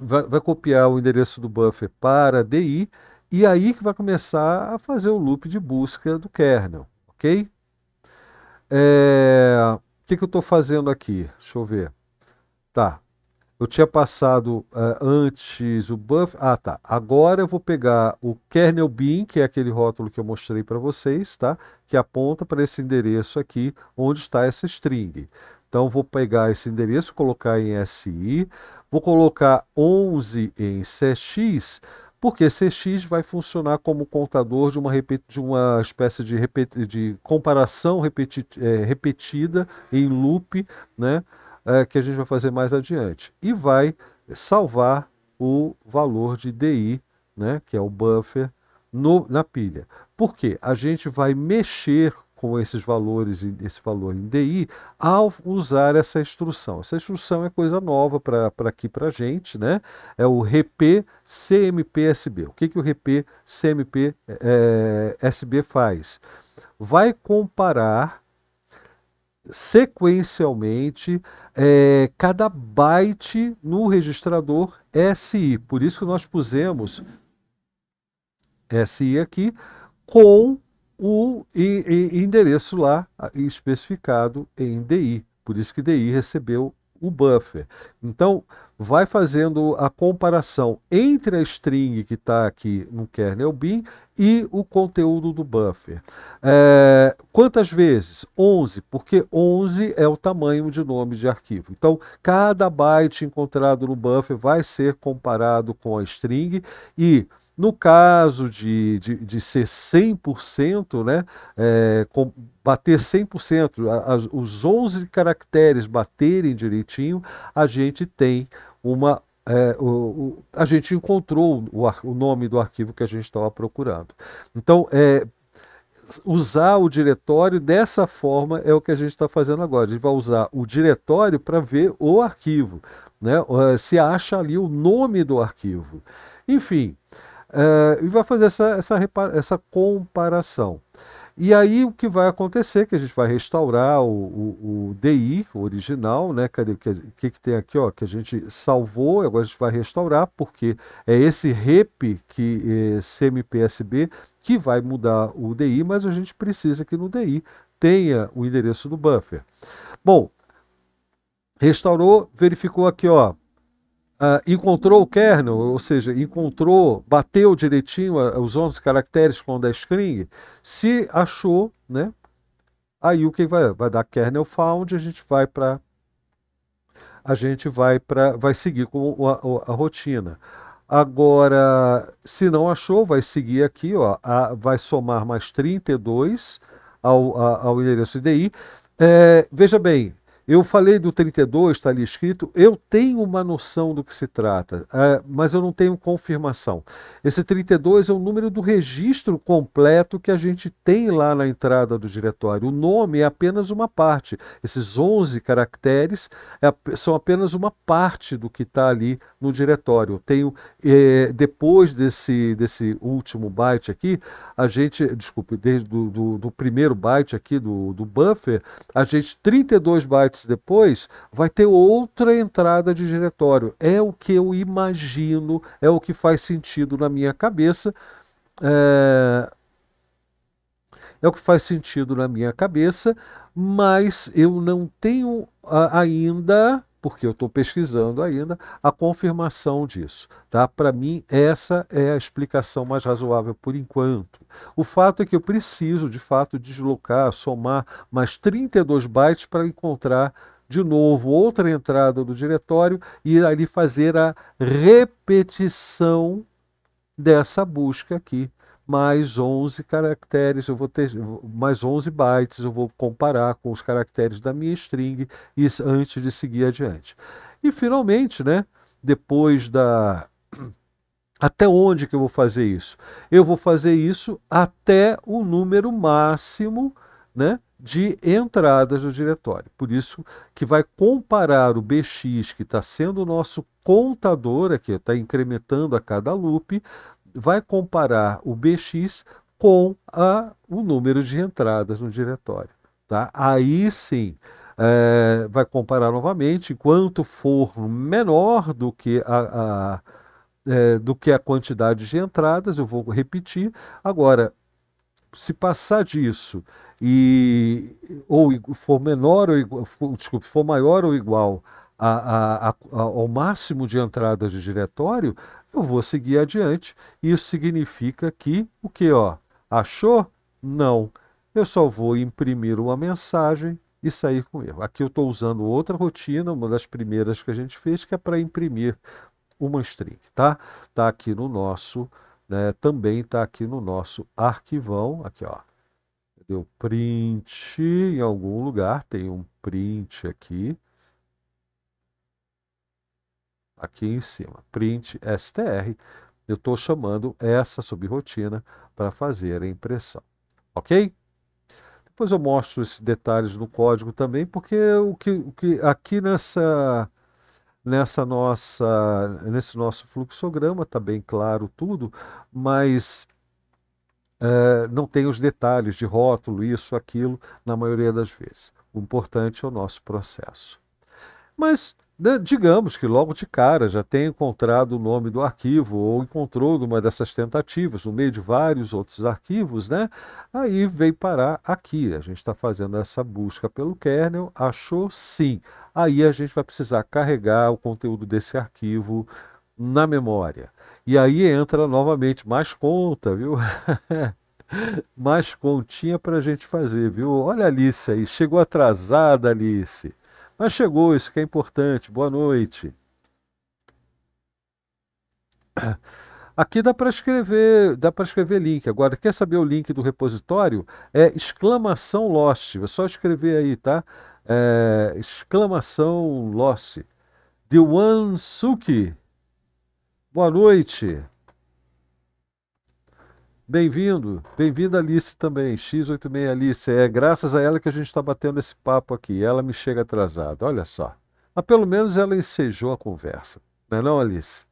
vai, vai copiar o endereço do buffer para DI e aí que vai começar a fazer o loop de busca do kernel, ok? É, o que, que eu estou fazendo aqui? Deixa eu ver. Tá, eu tinha passado uh, antes o Buff. Ah, tá. Agora eu vou pegar o kernel bin, que é aquele rótulo que eu mostrei para vocês, tá? Que aponta para esse endereço aqui, onde está essa string. Então vou pegar esse endereço, colocar em SI, vou colocar 11 em CX, porque CX vai funcionar como contador de uma, de uma espécie de, de comparação repeti é, repetida em loop, né? É, que a gente vai fazer mais adiante. E vai salvar o valor de DI, né, que é o buffer, no, na pilha. Por quê? A gente vai mexer com esses valores, esse valor em DI, ao usar essa instrução. Essa instrução é coisa nova para aqui para a gente, né? É o REP SB. O que, que o REP CMP é, é, SB faz? Vai comparar sequencialmente é, cada byte no registrador SI. Por isso que nós pusemos SI aqui com o endereço lá especificado em DI. Por isso que DI recebeu o buffer. Então, vai fazendo a comparação entre a string que está aqui no kernel bin e o conteúdo do buffer. É, quantas vezes? 11, porque 11 é o tamanho de nome de arquivo. Então, cada byte encontrado no buffer vai ser comparado com a string e no caso de, de, de ser 100%, né, é, com, bater 100%, a, os 11 caracteres baterem direitinho, a gente tem uma é, o, o, a gente encontrou o, o, nome do arquivo que a gente estava procurando. Então, é, usar o diretório dessa forma é o que a gente está fazendo agora. A gente vai usar o diretório para ver o arquivo, né? Eh, se acha ali o nome do arquivo. Enfim, Uh, e vai fazer essa, essa, essa comparação. E aí o que vai acontecer? Que a gente vai restaurar o, o, o DI original, né? Cadê o que, que, que, tem aqui? Ó, que a gente salvou, agora a gente vai restaurar, porque é esse REP que é, eh, CMPSB que vai mudar o DI, mas a gente precisa que no DI tenha o endereço do buffer. Bom, restaurou, verificou aqui, ó, Uh, encontrou o kernel, ou seja, encontrou, bateu direitinho ah, os 11 caracteres com o da string, se achou, né? Aí o que vai, vai dar kernel found, a gente vai para a gente vai para vai seguir com a, a, a, rotina. Agora, se não achou, vai seguir aqui, ó, a, vai somar mais 32 ao, ao endereço IDI. É, veja bem, eu falei do 32, está ali escrito, eu tenho uma noção do que se trata, é, mas eu não tenho confirmação. Esse 32 é o número do registro completo que a gente tem lá na entrada do diretório. O nome é apenas uma parte. Esses 11 caracteres é são apenas uma parte do que está ali no diretório. Eu tenho, é, depois desse, desse último byte aqui, a gente, desculpe, desde do, do, do primeiro byte aqui do, do buffer, a gente 32 bytes depois, vai ter outra entrada de diretório. É o que eu imagino, é o que faz sentido na minha cabeça. É, é o que faz sentido na minha cabeça, mas eu não tenho ainda porque eu estou pesquisando ainda, a confirmação disso. Tá? Para mim, essa é a explicação mais razoável por enquanto. O fato é que eu preciso, de fato, deslocar, somar mais 32 bytes para encontrar de novo outra entrada do diretório e ali fazer a repetição dessa busca aqui mais 11 caracteres, eu vou ter mais 11 bytes, eu vou comparar com os caracteres da minha string antes de seguir adiante. E finalmente, né, depois da até onde que eu vou fazer isso? Eu vou fazer isso até o número máximo, né, de entradas no diretório. Por isso que vai comparar o BX, que está sendo o nosso contador aqui, está incrementando a cada loop, vai comparar o BX com a, o número de entradas no diretório. Tá? Aí sim, é, vai comparar novamente, enquanto for menor do que a, a é, do que a quantidade de entradas, eu vou repetir. Agora, se passar disso e ou for menor ou igual, desculpa, for maior ou igual a, a, a, ao máximo de entradas de diretório, eu vou seguir adiante. Isso significa que o que, ó, achou? Não. Eu só vou imprimir uma mensagem e sair com erro. Aqui eu estou usando outra rotina, uma das primeiras que a gente fez, que é para imprimir uma string, tá? Tá aqui no nosso, né, também tá aqui no nosso arquivão, aqui ó. Deu print em algum lugar, tem um print aqui aqui em cima, print STR, eu estou chamando essa subrotina para fazer a impressão, ok? Depois eu mostro esses detalhes no código também, porque o que, o que aqui nessa, nessa nossa, nesse nosso fluxograma está bem claro tudo, mas é, não tem os detalhes de rótulo, isso, aquilo, na maioria das vezes. O importante é o nosso processo. Mas digamos que logo de cara já tenha encontrado o nome do arquivo ou encontrou numa dessas tentativas, no meio de vários outros arquivos, né? Aí veio parar aqui. A gente está fazendo essa busca pelo kernel, achou sim. Aí a gente vai precisar carregar o conteúdo desse arquivo na memória. E aí entra novamente mais conta, viu? mais continha para a gente fazer, viu? Olha a Alice aí, chegou atrasada, Alice. Mas chegou, isso que é importante. Boa noite. Aqui dá para escrever, dá para escrever link. Agora, quer saber o link do repositório? É exclamação Lost. É só escrever aí, tá? É, exclamação Lost. The One Suki. Boa noite. Bem-vindo, bem-vinda Alice também, X86 Alice. É graças a ela que a gente está batendo esse papo aqui. Ela me chega atrasada, olha só. Mas pelo menos ela ensejou a conversa, não é não, Alice?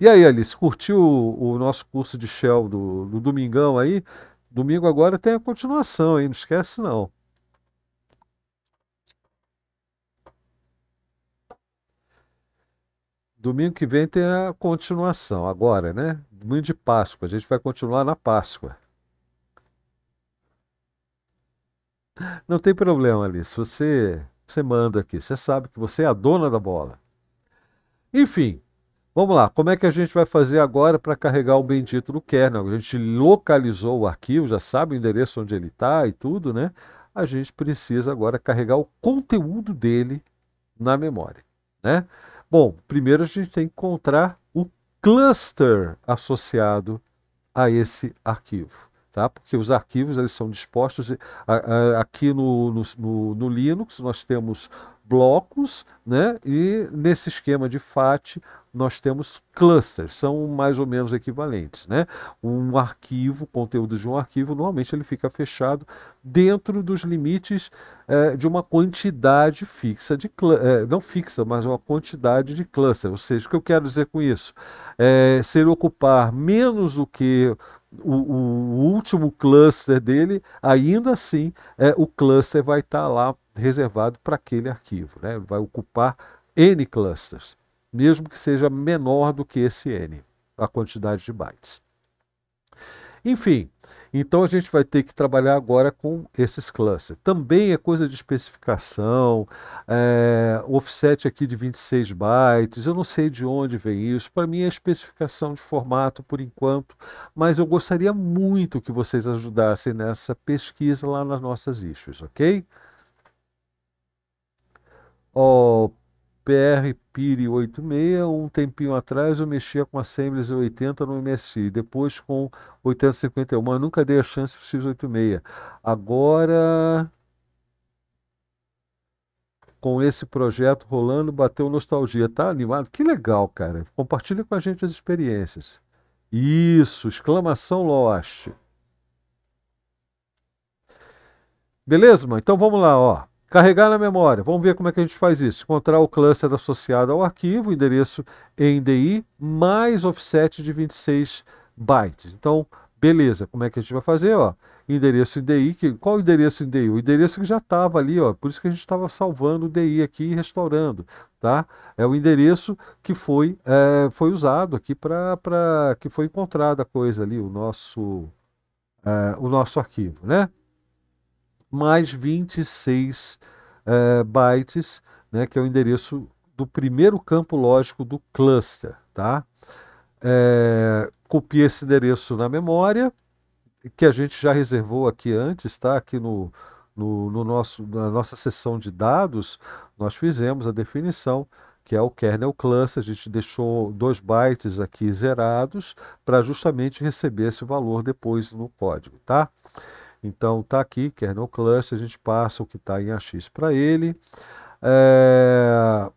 E aí, Alice, curtiu o, o nosso curso de Shell do, do, Domingão aí? Domingo agora tem a continuação, aí, Não esquece não. Domingo que vem tem a continuação, agora, né? Domingo de Páscoa, a gente vai continuar na Páscoa. Não tem problema, Alice. Você, você manda aqui. Você sabe que você é a dona da bola. Enfim, vamos lá. Como é que a gente vai fazer agora para carregar o bendito do kernel? A gente localizou o arquivo, já sabe o endereço onde ele está e tudo, né? A gente precisa agora carregar o conteúdo dele na memória, né? Bom, primeiro a gente tem que encontrar o cluster associado a esse arquivo. Tá? Porque os arquivos eles são dispostos aqui no, no, no, no Linux, nós temos blocos, né? E nesse esquema de FAT nós temos clusters, são mais ou menos equivalentes. Né? Um arquivo, conteúdo de um arquivo, normalmente ele fica fechado dentro dos limites eh, de uma quantidade fixa de eh, não fixa, mas uma quantidade de cluster. Ou seja, o que eu quero dizer com isso? É, se ele ocupar menos do que o, o, último cluster dele, ainda assim é, o cluster vai estar tá lá reservado para aquele arquivo, né? vai ocupar N clusters mesmo que seja menor do que esse N, a quantidade de bytes. Enfim, então a gente vai ter que trabalhar agora com esses clusters. Também é coisa de especificação, é, offset aqui de 26 bytes, eu não sei de onde vem isso. Para mim é especificação de formato por enquanto, mas eu gostaria muito que vocês ajudassem nessa pesquisa lá nas nossas issues, ok? Oh, PR Piri 86, um tempinho atrás eu mexia com a Sembles 80 no MSI, depois com 851, mas nunca dei a chance para o X86. Agora, com esse projeto rolando, bateu nostalgia, tá animado? Que legal, cara. Compartilha com a gente as experiências. Isso, exclamação Lost. Beleza, mano? Então vamos lá, ó. Carregar na memória. Vamos ver como é que a gente faz isso. Encontrar o cluster associado ao arquivo, endereço ENDI, mais offset de 26 bytes. Então, beleza, como é que a gente vai fazer? Ó, endereço ENDI, que, qual o endereço ENDI? O endereço que já estava ali, ó, por isso que a gente estava salvando o DI aqui e restaurando. Tá? É o endereço que foi, é, foi usado aqui para que foi encontrada a coisa ali, o nosso, é, o nosso arquivo. Né? mais 26 é, eh, bytes, né, que é o endereço do primeiro campo lógico do cluster. Tá? É, copie esse endereço na memória, que a gente já reservou aqui antes, tá? aqui no, no, no nosso, na nossa seção de dados, nós fizemos a definição que é o kernel cluster, a gente deixou dois bytes aqui zerados para justamente receber esse valor depois no código, tá? Então está aqui, kernel cluster, a gente passa o que está em AX para ele. É...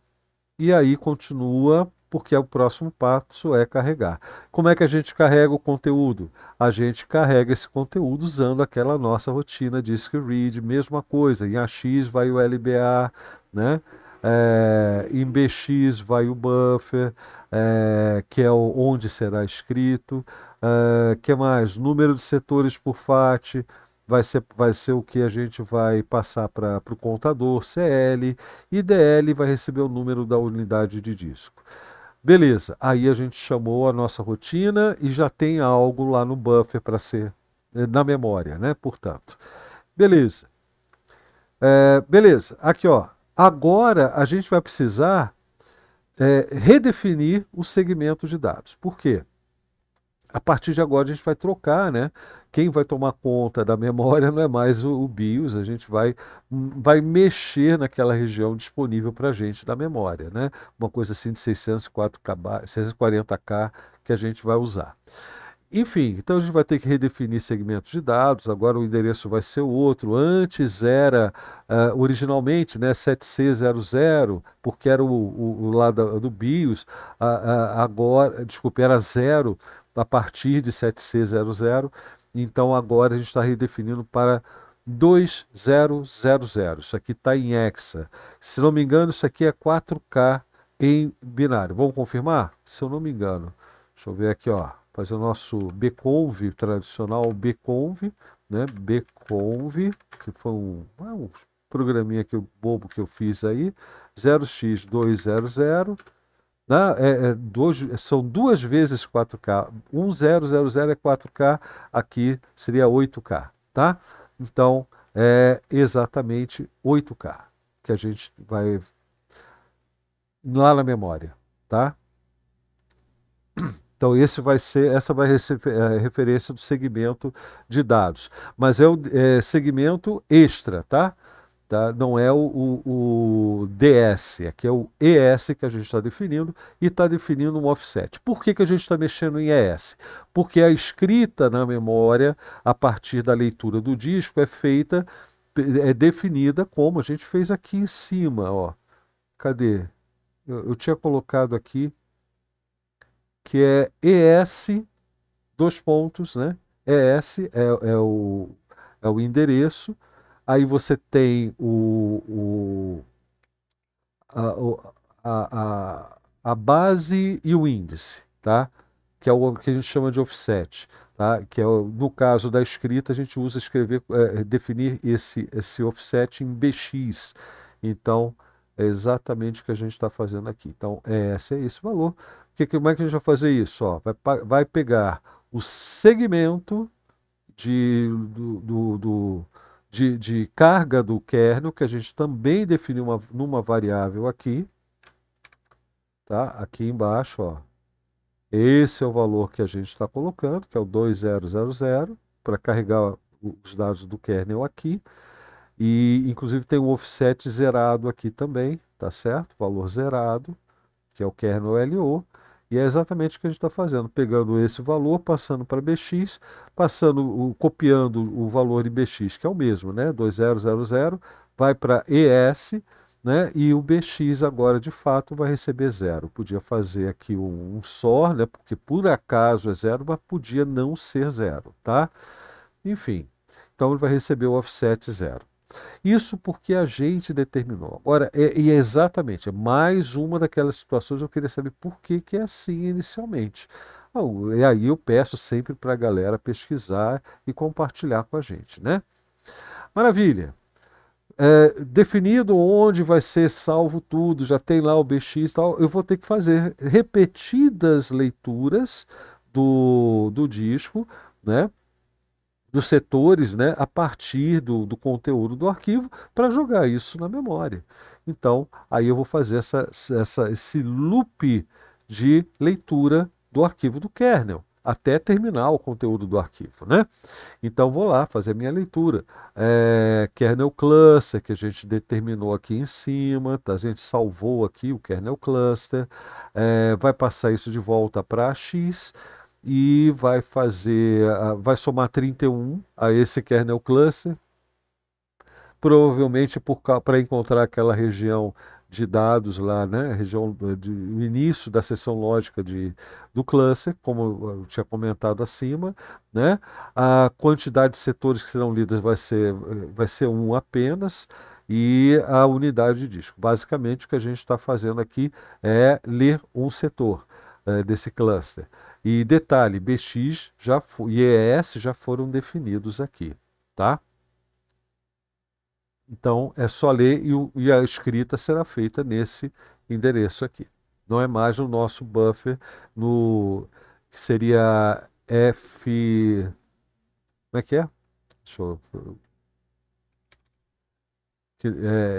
E aí continua, porque o próximo passo é carregar. Como é que a gente carrega o conteúdo? A gente carrega esse conteúdo usando aquela nossa rotina disk read, mesma coisa. Em AX vai o LBA, né? É, em BX vai o buffer, é, que é onde será escrito, é, que mais? Número de setores por FAT, vai ser, vai ser o que a gente vai passar para o contador, CL, e DL vai receber o número da unidade de disco. Beleza, aí a gente chamou a nossa rotina e já tem algo lá no buffer para ser eh, na memória, né? Portanto, beleza. É, beleza, aqui ó. Agora a gente vai precisar é, redefinir o segmento de dados. Por quê? A partir de agora a gente vai trocar né, quem vai tomar conta da memória não é mais o, o BIOS, a gente vai, hum, vai mexer naquela região disponível para a gente da memória, né? Uma coisa assim de 604K, 640K que a gente vai usar. Enfim, então a gente vai ter que redefinir segmentos de dados, agora o endereço vai ser outro. Antes era, uh, originalmente, né, 7C00, porque era o, o, o lado do BIOS, uh, uh, agora, desculpe, era zero a partir de 7C00. Então agora a gente está redefinindo para 2000. Isso aqui está em hexa. Se não me engano, isso aqui é 4K em binário. Vamos confirmar? Se eu não me engano. Deixa eu ver aqui, ó. Fazer o nosso Bconv tradicional, Bconv, né? Bconv, que foi um, é um programinha que bobo que eu fiz aí. 0x200 né? É, é dois, são duas vezes 4K. 1000 é 4K, aqui seria 8K. Tá? Então, é exatamente 8K que a gente vai lá na memória. Tá? Então esse vai ser, essa vai ser a é, referência do segmento de dados, mas é o é, segmento extra, tá? tá? não é o, o, o DS, aqui é o ES que a gente está definindo e está definindo um offset. Por que, que a gente está mexendo em ES? Porque a escrita na memória, a partir da leitura do disco, é feita, é definida como a gente fez aqui em cima. Ó. Cadê? eu, eu tinha colocado aqui que é ES, dois pontos, né? ES é, é, o, é o endereço, Aí você tem o, o a, a, a, a base e o índice, tá? que é o que a gente chama de offset, tá? que é no caso da escrita a gente usa escrever, é, definir esse, esse offset em bx. Então é exatamente o que a gente está fazendo aqui. Então é, esse é esse valor. Que, que, como é que a gente vai fazer isso? Ó, vai, vai pegar o segmento de, do, do, do de, de carga do kernel, que a gente também definiu uma, numa variável aqui, tá? aqui embaixo, ó. esse é o valor que a gente está colocando, que é o 2000, para carregar os dados do kernel aqui, e inclusive tem um offset zerado aqui também, tá certo? Valor zerado, que é o kernel LO, e é exatamente o que a gente está fazendo, pegando esse valor, passando para BX, passando, o, copiando o valor de BX, que é o mesmo, né? 2000, vai para ES, né? E o BX agora de fato vai receber zero. Podia fazer aqui um, um só, né? Porque por acaso é zero, mas podia não ser zero, tá? Enfim, então ele vai receber o offset zero. Isso porque a gente determinou. Ora, é, e é exatamente, é mais uma daquelas situações eu queria saber por que, que é assim inicialmente. Bom, ah, e aí eu peço sempre para a galera pesquisar e compartilhar com a gente, né? Maravilha. É, definido onde vai ser salvo tudo, já tem lá o BX e tal, eu vou ter que fazer repetidas leituras do, do disco, né? dos setores né, a partir do, do conteúdo do arquivo para jogar isso na memória. Então, aí eu vou fazer essa, essa, esse loop de leitura do arquivo do kernel até terminar o conteúdo do arquivo, né? Então vou lá fazer a minha leitura. É, kernel cluster que a gente determinou aqui em cima, tá? a gente salvou aqui o kernel cluster, é, vai passar isso de volta para x, e vai fazer, ah, vai somar 31 a esse kernel cluster, provavelmente para encontrar aquela região de dados lá, né, região eh, do o início da seção lógica de, do cluster, como eu tinha comentado acima, né, a quantidade de setores que serão lidos vai ser, eh, vai ser um apenas e a unidade de disco. Basicamente o que a gente está fazendo aqui é ler um setor é, desse cluster. E detalhe, BX já e ES já foram definidos aqui, tá? Então é só ler e, e a escrita será feita nesse endereço aqui. Não é mais o nosso buffer no que seria F como é que é? Deixa eu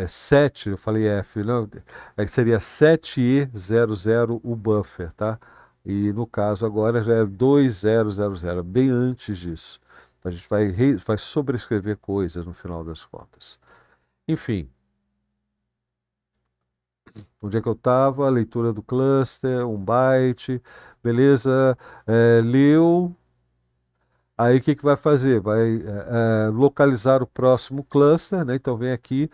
é, 7, é eu falei F, não, aí é seria 7E00 o buffer, tá? E no caso agora já é 2000, bem antes disso. A gente vai, vai sobrescrever coisas no final das contas. Enfim. Onde é que eu estava? Leitura do cluster, um byte, beleza? É, leu, Aí o que, que vai fazer? Vai eh, eh, localizar o próximo cluster, né? então vem aqui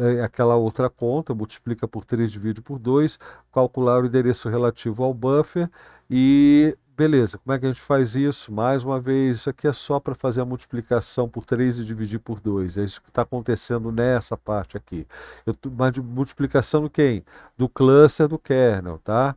eh, aquela outra conta, multiplica por 3, divide por 2, calcular o endereço relativo ao buffer e beleza, como é que a gente faz isso? Mais uma vez, isso aqui é só para fazer a multiplicação por 3 e dividir por 2, é isso que está acontecendo nessa parte aqui. Eu, mas multiplicação do quem? Do cluster do kernel, tá?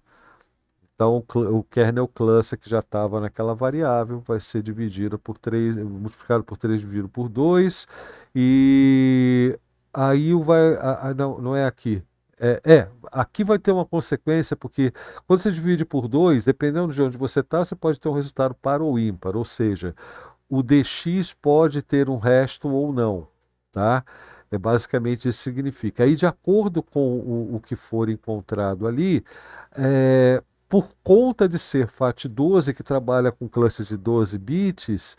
Então, o kernel cluster que já estava naquela variável vai ser dividido por 3, multiplicado por 3 dividido por 2. E aí vai. não, não é aqui. É, é, aqui vai ter uma consequência, porque quando você divide por 2, dependendo de onde você está, você pode ter um resultado par ou ímpar. Ou seja, o dx pode ter um resto ou não. Tá? É basicamente isso significa. Aí, de acordo com o, o que for encontrado ali, é, por conta de ser FAT12, que trabalha com clusters de 12 bits,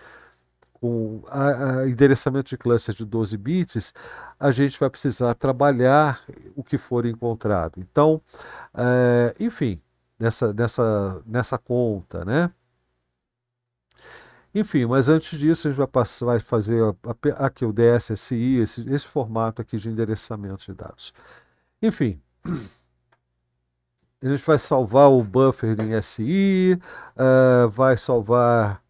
com a, a endereçamento de clusters de 12 bits, a gente vai precisar trabalhar o que for encontrado. Então, é, enfim, nessa, nessa, nessa conta, né? Enfim, mas antes disso, a gente vai, passar, vai fazer a, a, aqui o DSSI, esse, esse formato aqui de endereçamento de dados. Enfim. a gente vai salvar o buffer em SI, uh, eh, vai salvar,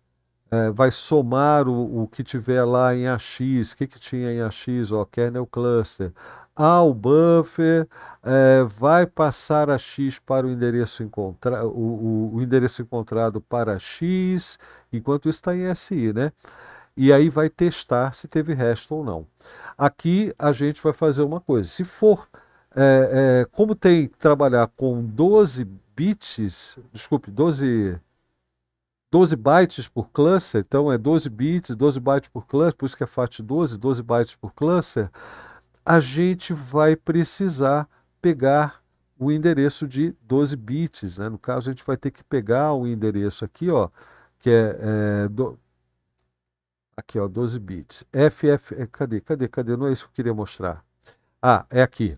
uh, vai somar o, o, que tiver lá em AX, o que, que tinha em AX, o kernel cluster, ao buffer, eh, vai passar X para o endereço, encontra o, o, o endereço encontrado para X, enquanto isso está em SI, né? E aí vai testar se teve resto ou não. Aqui a gente vai fazer uma coisa. Se for é, é, como tem que trabalhar com 12 bits, desculpe, 12, 12 bytes por cluster, então é 12 bits, 12 bytes por cluster, por isso que é FAT12, 12 bytes por cluster, a gente vai precisar pegar o endereço de 12 bits. Né? No caso, a gente vai ter que pegar o endereço aqui, ó, que é, é do... aqui, ó, 12 bits. FF, é, cadê, cadê, cadê? Não é isso que eu queria mostrar. Ah, é aqui.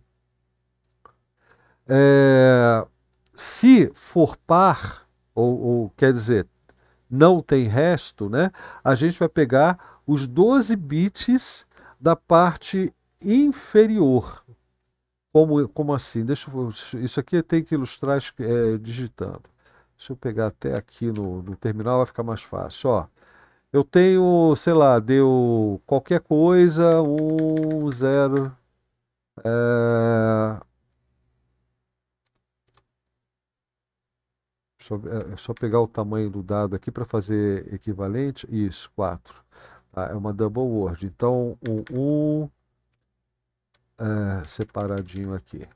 É, se for par, ou, ou, quer dizer, não tem resto, né? a gente vai pegar os 12 bits da parte inferior. Como, como assim? Deixa eu, isso aqui tem que ilustrar é, digitando. Deixa eu pegar até aqui no, no terminal, vai ficar mais fácil. Ó, eu tenho, sei lá, deu qualquer coisa, um zero. É, Deixa é, é só pegar o tamanho do dado aqui para fazer equivalente. Isso, 4. Ah, tá? é uma double word. Então, o 1 é, separadinho aqui.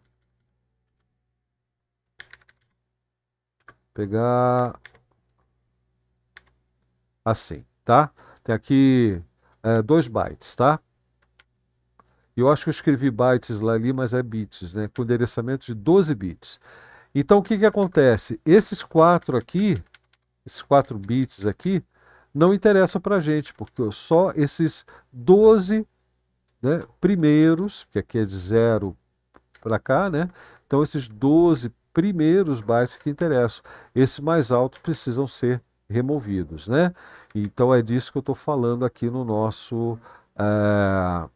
Pegar assim, tá? Tem aqui 2 é, bytes, tá? Eu acho que eu escrevi bytes lá ali, mas é bits, né? Com endereçamento de 12 bits. Então o que, que acontece? Esses quatro aqui, esses quatro bits aqui, não interessam para a gente, porque só esses 12 né, primeiros, que aqui é de zero para cá, né? Então esses 12 primeiros bytes que interessam. Esses mais altos precisam ser removidos, né? Então é disso que eu estou falando aqui no nosso uh,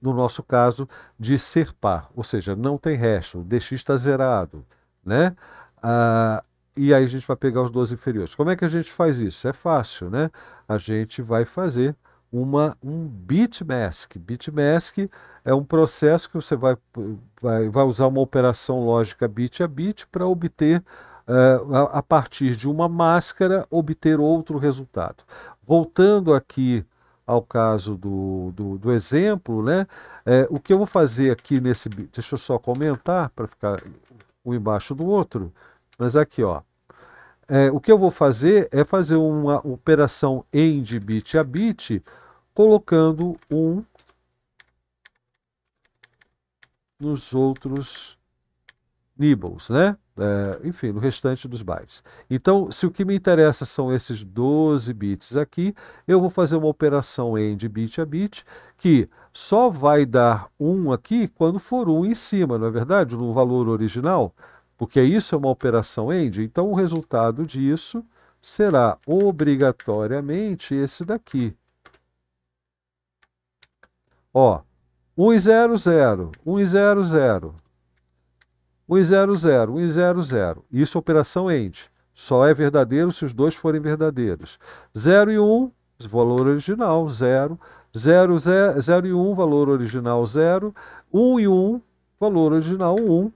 no nosso caso, de ser par, ou seja, não tem resto, o dx está zerado, né? Ah, e aí a gente vai pegar os dois inferiores. Como é que a gente faz isso? É fácil, né? A gente vai fazer uma, um bitmask. Bitmask é um processo que você vai, vai, vai usar uma operação lógica bit a bit para obter, uh, a, a partir de uma máscara, obter outro resultado. Voltando aqui ao caso do, do, do exemplo, né? É, o que eu vou fazer aqui nesse. Deixa eu só comentar para ficar um embaixo do outro. Mas aqui, ó. É, o que eu vou fazer é fazer uma operação end bit a bit, colocando um nos outros nibbles, né? é, enfim, no restante dos bytes. Então, se o que me interessa são esses 12 bits aqui, eu vou fazer uma operação end bit a bit, que só vai dar 1 aqui quando for 1 em cima, não é verdade? No valor original, porque isso é uma operação end. Então, o resultado disso será obrigatoriamente esse daqui. Ó, 1 e 0, 0, 1 e 0, 0. 100, 100. Isso é operação ente. Só é verdadeiro se os dois forem verdadeiros. 0 e 1, valor original, 0. 0, 0, 0 e 1, valor original 0. 1 e 1, valor original 1.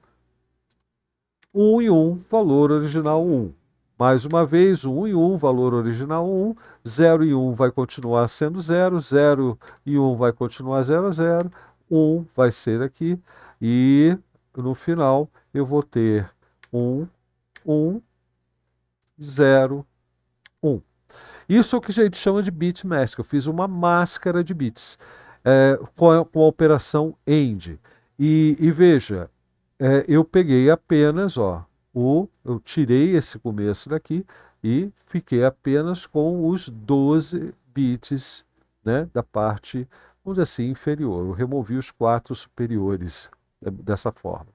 1 e 1, valor original 1. Mais uma vez, 1 e 1, valor original 1. 0 e 1 vai continuar sendo 0. 0 e 1 vai continuar 0, 0. 1 vai ser aqui. E no final eu vou ter 1, 1, 0, 1. Isso é o que a gente chama de bit mask. Eu fiz uma máscara de bits é, com, a, com, a, operação AND. E, e veja, é, eu peguei apenas, ó, o, eu tirei esse começo daqui e fiquei apenas com os 12 bits né, da parte, vamos dizer assim, inferior. Eu removi os quatro superiores é, dessa forma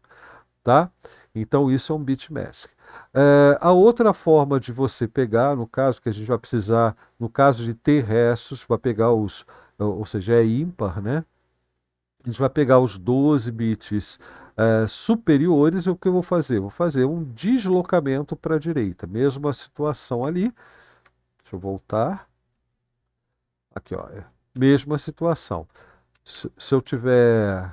tá? Então isso é um bitmask. É, eh, a outra forma de você pegar, no caso que a gente vai precisar, no caso de ter restos, vai pegar os, ou seja, é ímpar, né? A gente vai pegar os 12 bits é, superiores e o que eu vou fazer? Vou fazer um deslocamento para a direita, mesma situação ali. Deixa eu voltar. Aqui, ó, é mesma situação. Se, se eu tiver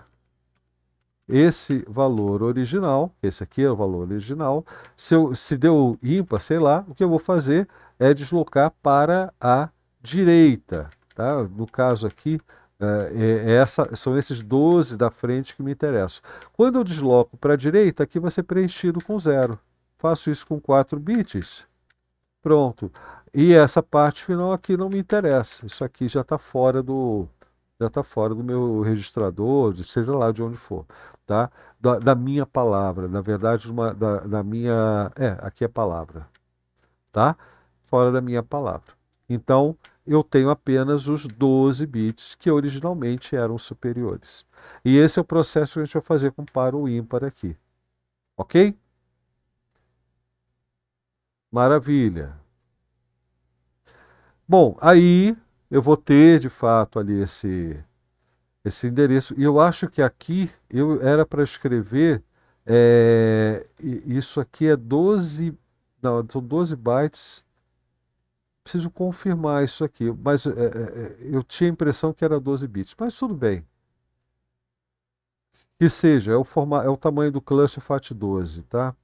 esse valor original, esse aqui é o valor original, se, eu, se deu ímpar, sei lá, o que eu vou fazer é deslocar para a direita. Tá? No caso aqui, eh, é, é essa, são esses 12 da frente que me interessam. Quando eu desloco para a direita, aqui vai ser preenchido com zero. Faço isso com 4 bits. Pronto. E essa parte final aqui não me interessa. Isso aqui já está fora do, já está fora do meu registrador, de seja lá de onde for, tá? Da, da minha palavra, na verdade, uma, da, da, minha. É, aqui é palavra, tá? Fora da minha palavra. Então, eu tenho apenas os 12 bits que originalmente eram superiores. E esse é o processo que a gente vai fazer com par ou ímpar aqui, ok? Maravilha. Bom, aí eu vou ter de fato ali esse, esse endereço. E eu acho que aqui eu era para escrever. É, isso aqui é 12. Não, são 12 bytes. Preciso confirmar isso aqui, mas é, é, é eu tinha a impressão que era 12 bits, mas tudo bem. Que seja, é o, forma, é o tamanho do cluster FAT12, tá?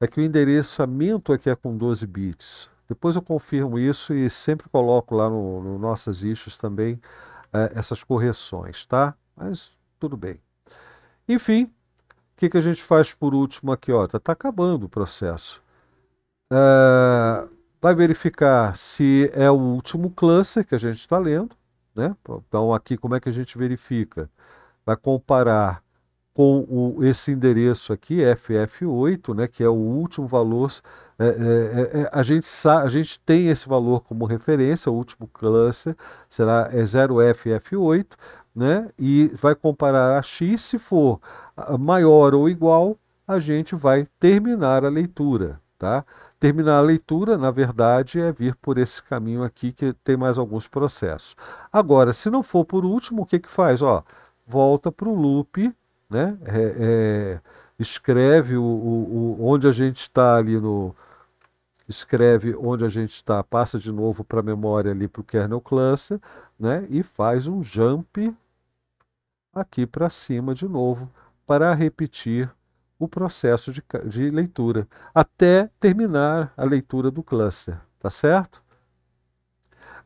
É que o endereçamento aqui é, é com 12 bits. Depois eu confirmo isso e sempre coloco lá no, no nossas issues também é, essas correções, tá? Mas tudo bem. Enfim, o que, que a gente faz por último aqui? Está tá acabando o processo. É, vai verificar se é o último cluster que a gente está lendo. Né? Então, aqui, como é que a gente verifica? Vai comparar com o, esse endereço aqui, FF8, né, que é o último valor é é, é, é, a, gente a gente tem esse valor como referência, o último cluster será é 0FF8, né? e vai comparar a X, se for maior ou igual, a gente vai terminar a leitura. Tá? Terminar a leitura, na verdade, é vir por esse caminho aqui que tem mais alguns processos. Agora, se não for por último, o que, que faz? Ó, volta para o loop, né? É, é, escreve o, o, o onde a gente está ali no. Escreve onde a gente está, passa de novo para a memória ali para o kernel cluster, né? E faz um jump aqui para cima de novo para repetir o processo de, de leitura até terminar a leitura do cluster, tá certo?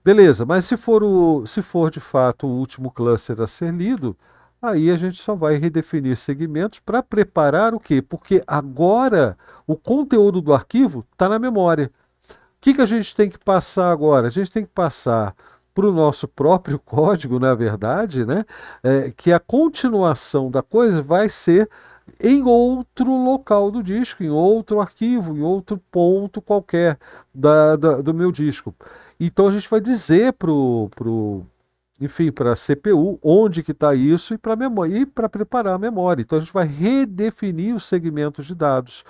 Beleza, mas se for, o, se for de fato o último cluster a ser lido, aí a gente só vai redefinir segmentos para preparar o quê? Porque agora o conteúdo do arquivo está na memória. O que, que a gente tem que passar agora? A gente tem que passar para o nosso próprio código, na verdade, né? É, que a continuação da coisa vai ser em outro local do disco, em outro arquivo, em outro ponto qualquer da, da do meu disco. Então a gente vai dizer para o enfim, para a CPU, onde que está isso e para memória e para preparar a memória. Então a gente vai redefinir os segmentos de dados.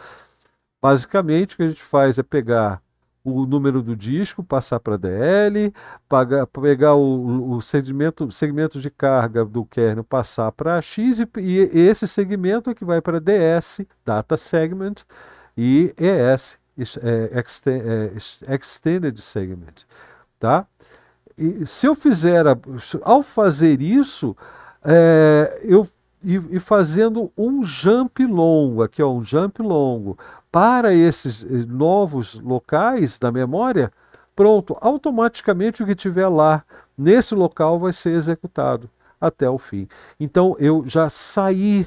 Basicamente, o que a gente faz é pegar o número do disco, passar para DL, pegar o, o segmento, segmento de carga do kernel, passar para X, e, e, esse segmento é que vai para DS, Data Segment, e ES, é, é Extended Segment. Tá? e se eu fizer, ao fazer isso, é, eu e, e, fazendo um jump longo, aqui é um jump longo, para esses eh, novos locais da memória, pronto, automaticamente o que tiver lá nesse local vai ser executado até o fim. Então eu já saí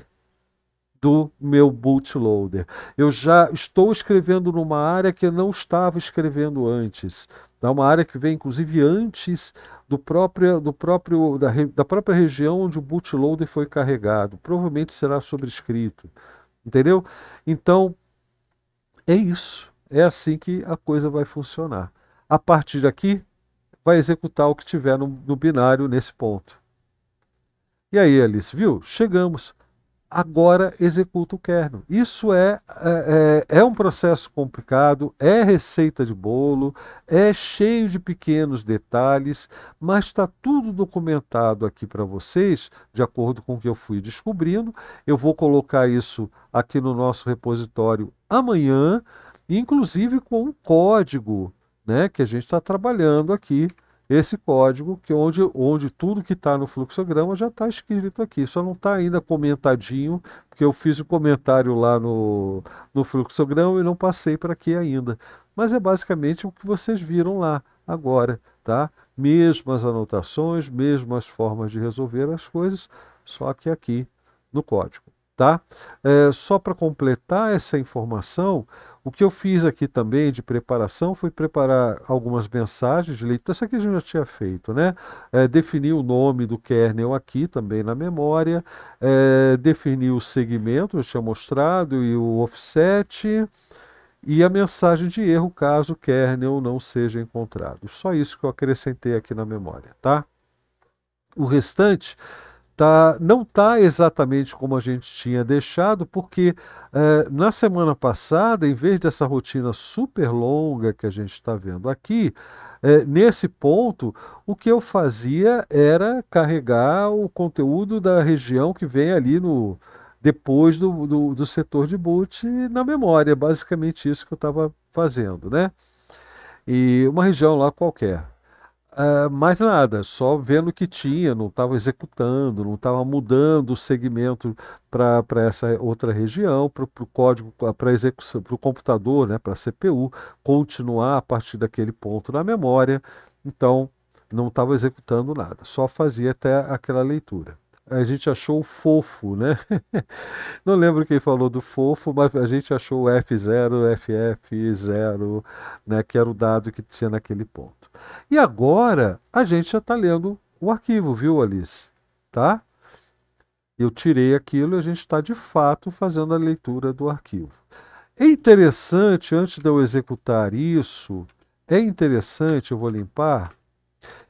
do meu bootloader. Eu já estou escrevendo numa área que eu não estava escrevendo antes. É uma área que vem, inclusive, antes do próprio, do próprio, da, da própria região onde o bootloader foi carregado. Provavelmente será sobrescrito. Entendeu? Então, é isso. É assim que a coisa vai funcionar. A partir daqui, vai executar o que tiver no, no binário nesse ponto. E aí, Alice, viu? Chegamos agora executa o kernel. Isso é, é, é, é um processo complicado, é receita de bolo, é cheio de pequenos detalhes, mas está tudo documentado aqui para vocês, de acordo com o que eu fui descobrindo. Eu vou colocar isso aqui no nosso repositório amanhã, inclusive com um código né, que a gente está trabalhando aqui esse código, que onde, onde tudo que está no fluxograma já está escrito aqui, só não está ainda comentadinho, porque eu fiz o um comentário lá no, no fluxograma e não passei para aqui ainda. Mas é basicamente o que vocês viram lá agora, tá? Mesmas anotações, mesmas formas de resolver as coisas, só que aqui no código, tá? É, só para completar essa informação, o que eu fiz aqui também de preparação foi preparar algumas mensagens de leitura, isso aqui a gente já tinha feito, né? É, definir o nome do kernel aqui também na memória, é, definir o segmento, eu tinha mostrado, e o offset, e a mensagem de erro caso o kernel não seja encontrado. Só isso que eu acrescentei aqui na memória, tá? O restante tá, não está exatamente como a gente tinha deixado, porque eh, na semana passada, em vez dessa rotina super longa que a gente está vendo aqui, eh, nesse ponto, o que eu fazia era carregar o conteúdo da região que vem ali no depois do, do, do setor de boot na memória. É basicamente isso que eu estava fazendo, né? E uma região lá qualquer. Uh, mais nada, só vendo o que tinha, não estava executando, não estava mudando o segmento para essa outra região, para o código, para execução, para o computador, né, para a CPU, continuar a partir daquele ponto na memória. Então, não estava executando nada, só fazia até aquela leitura a gente achou o fofo, né? Não lembro quem falou do fofo, mas a gente achou o F0, FF0, né, que era o dado que tinha naquele ponto. E agora a gente já está lendo o arquivo, viu, Alice? Tá? Eu tirei aquilo e a gente está de fato fazendo a leitura do arquivo. É interessante, antes de eu executar isso, é interessante, eu vou limpar,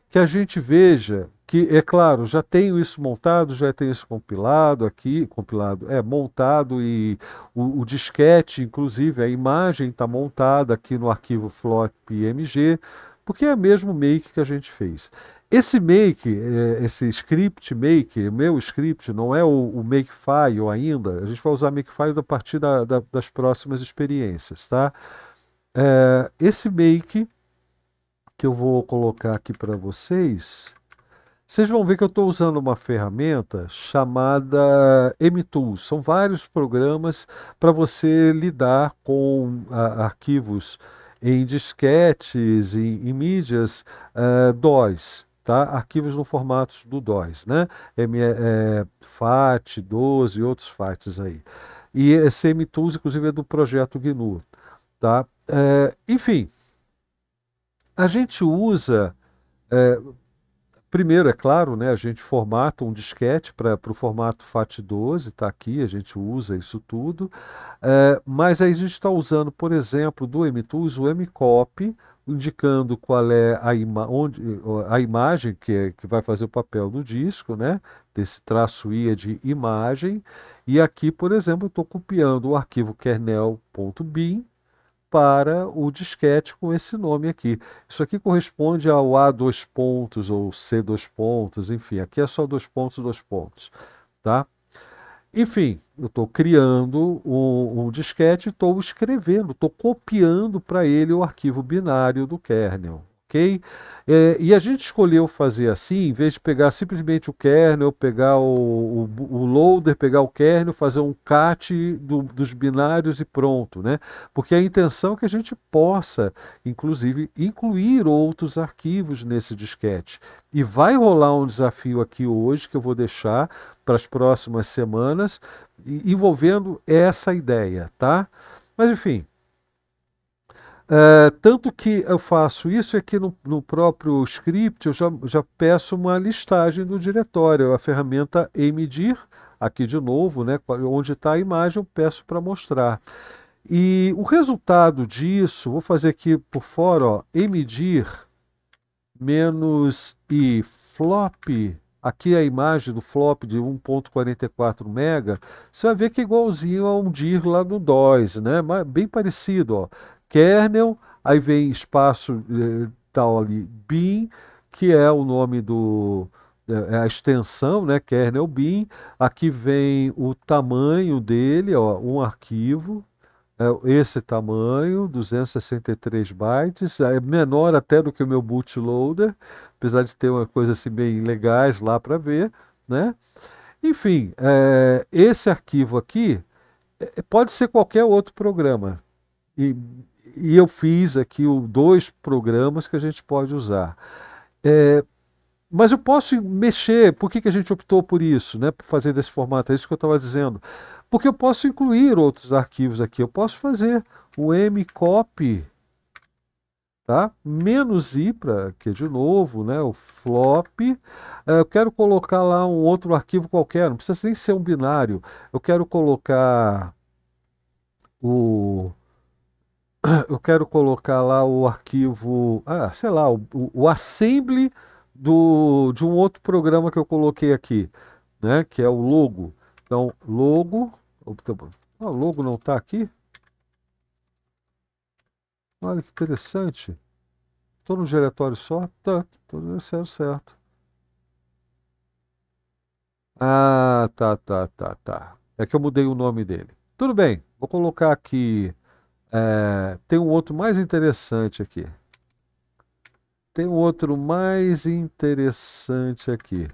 que a gente veja que é claro, já tenho isso montado, já tenho isso compilado aqui, compilado, é montado e o, o disquete, inclusive a imagem está montada aqui no arquivo flop.mg, porque é o mesmo make que a gente fez. Esse make, é, esse script make, meu script, não é o, o makefile ainda, a gente vai usar makefile a partir da, da, das próximas experiências, tá? É, esse make que eu vou colocar aqui para vocês, vocês vão ver que eu estou usando uma ferramenta chamada MTools. São vários programas para você lidar com ah, arquivos em disquetes, em, em mídias uh, DOS, tá? arquivos no formato do DOS, né? M, é, FAT, 12 e outros FATs aí. E esse MTools, inclusive, é do projeto GNU. Tá? Uh, enfim, a gente usa... Primeiro, é claro, né, a gente formata um disquete para o formato FAT12, está aqui, a gente usa isso tudo. É, mas aí a gente está usando, por exemplo, do MTools o mcopy, indicando qual é a, ima onde, a imagem que, é, que vai fazer o papel do disco, né, desse traço IA é de imagem. E aqui, por exemplo, eu estou copiando o arquivo kernel.bin para o disquete com esse nome aqui. Isso aqui corresponde ao A dois pontos ou C dois pontos, enfim, aqui é só dois pontos, dois pontos, tá? Enfim, eu estou criando um, um disquete, estou escrevendo, estou copiando para ele o arquivo binário do kernel, ok? É, e a gente escolheu fazer assim, em vez de pegar simplesmente o kernel, pegar o, o, o loader, pegar o kernel, fazer um cat do, dos binários e pronto, né? Porque a intenção é que a gente possa, inclusive, incluir outros arquivos nesse disquete. E vai rolar um desafio aqui hoje que eu vou deixar para as próximas semanas, envolvendo essa ideia, tá? Mas enfim, eh, tanto que eu faço isso aqui no, no próprio script eu já, já, peço uma listagem do diretório, a ferramenta emidir, aqui de novo, né, onde está a imagem, eu peço para mostrar. E o resultado disso, vou fazer aqui por fora, ó, emidir menos i flop, aqui é a imagem do flop de 1.44 mega, você vai ver que é igualzinho a um dir lá no DOS, né? Bem parecido, ó kernel, aí vem espaço eh, tal ali, bin, que é o nome do é, é a extensão, né, kernel bin, aqui vem o tamanho dele, ó, um arquivo, é esse tamanho, 263 bytes, é menor até do que o meu bootloader, apesar de ter uma coisa assim bem legais lá para ver, né? Enfim, é, esse arquivo aqui é, pode ser qualquer outro programa, e e eu fiz aqui o, dois programas que a gente pode usar. É, mas eu posso mexer, por que, que a gente optou por isso, né? Por fazer desse formato, é isso que eu estava dizendo. Porque eu posso incluir outros arquivos aqui, eu posso fazer o mcopy, tá? Menos i para aqui é de novo, né? O flop. É, eu quero colocar lá um outro arquivo qualquer, não precisa nem ser um binário. Eu quero colocar o eu quero colocar lá o arquivo, ah, sei lá, o, o assembly do, de um outro programa que eu coloquei aqui, né? Que é o logo. Então, logo. Ah, o logo não está aqui? Olha que interessante. Estou no diretório só? Tá, estou certo, certo. Ah, tá, tá, tá, tá. É que eu mudei o nome dele. Tudo bem, vou colocar aqui é, tem um outro mais interessante aqui. Tem um outro mais interessante aqui.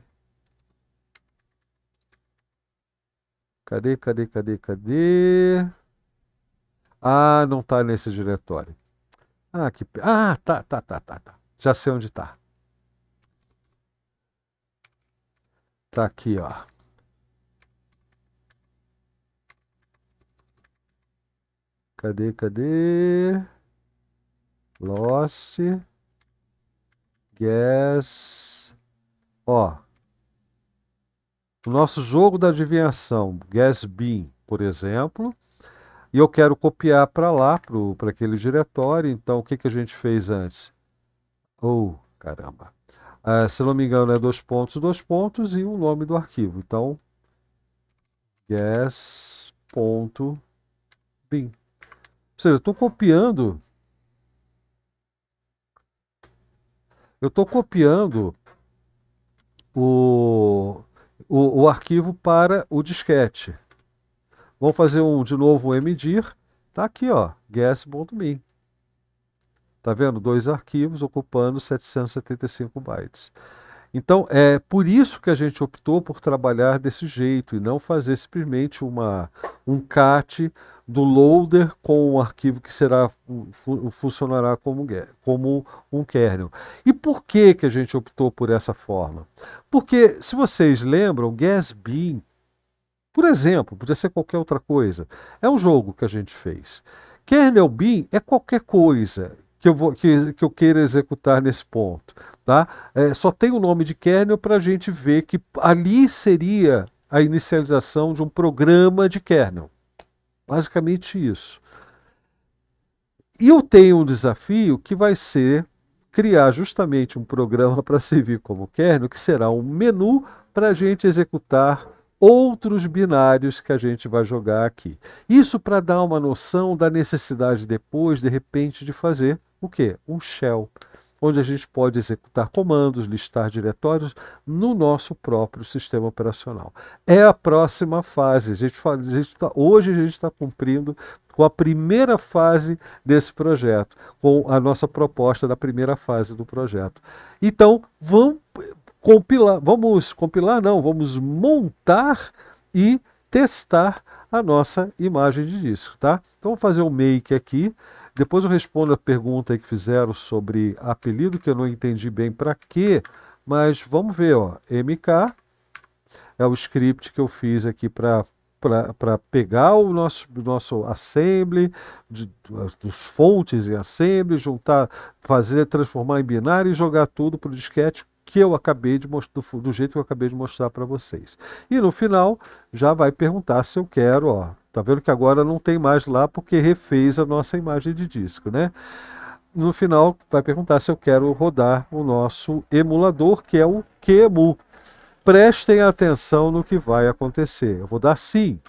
Cadê, cadê, cadê, cadê? Ah, não está nesse diretório. Ah, que Ah, tá, tá, tá, tá, tá. Já sei onde está. Tá aqui, ó. Cadê, cadê? Lost. Guess. Ó. O nosso jogo da adivinhação, Guess Bean, por exemplo. E eu quero copiar para lá, para aquele diretório. Então, o que, que a gente fez antes? Oh, caramba. Ah, se não me engano, é dois pontos, dois pontos e o nome do arquivo. Então, guess.bin. Ou seja, eu estou copiando. Eu estou copiando o, o, o, arquivo para o disquete. Vamos fazer um, de novo um mdir. Está aqui, ó, guess.me. Está vendo? Dois arquivos ocupando 775 bytes. Então, é por isso que a gente optou por trabalhar desse jeito e não fazer simplesmente uma, um cat do loader com um arquivo que será funcionará como, como um kernel. E por que, que a gente optou por essa forma? Porque, se vocês lembram, Gatsby, por exemplo, podia ser qualquer outra coisa, é um jogo que a gente fez. Kernel Bean é qualquer coisa que eu, vou, que, que eu queira executar nesse ponto. Tá? É, só tem o nome de kernel para a gente ver que ali seria a inicialização de um programa de kernel. Basicamente isso. E eu tenho um desafio que vai ser criar justamente um programa para servir como kernel, que será um menu para a gente executar outros binários que a gente vai jogar aqui. Isso para dar uma noção da necessidade depois, de repente, de fazer o que? Um shell, onde a gente pode executar comandos, listar diretórios no nosso próprio sistema operacional. É a próxima fase. A gente fala, a gente tá, hoje a gente está cumprindo com a primeira fase desse projeto, com a nossa proposta da primeira fase do projeto. Então, vamos compilar, vamos compilar não, vamos montar e testar a nossa imagem de disco, tá? Então, vou fazer um make aqui. Depois eu respondo a pergunta que fizeram sobre apelido, que eu não entendi bem para quê, mas vamos ver, ó. MK é o script que eu fiz aqui para para pegar o nosso, nosso assembly, de, dos fontes em assembly, juntar, fazer, transformar em binário e jogar tudo para o disquete que eu acabei de mostrar, do, do jeito que eu acabei de mostrar para vocês. E no final já vai perguntar se eu quero, ó, Tá vendo que agora não tem mais lá porque refez a nossa imagem de disco, né? No final vai perguntar se eu quero rodar o nosso emulador, que é o QEMU. Prestem atenção no que vai acontecer. Eu vou dar sim.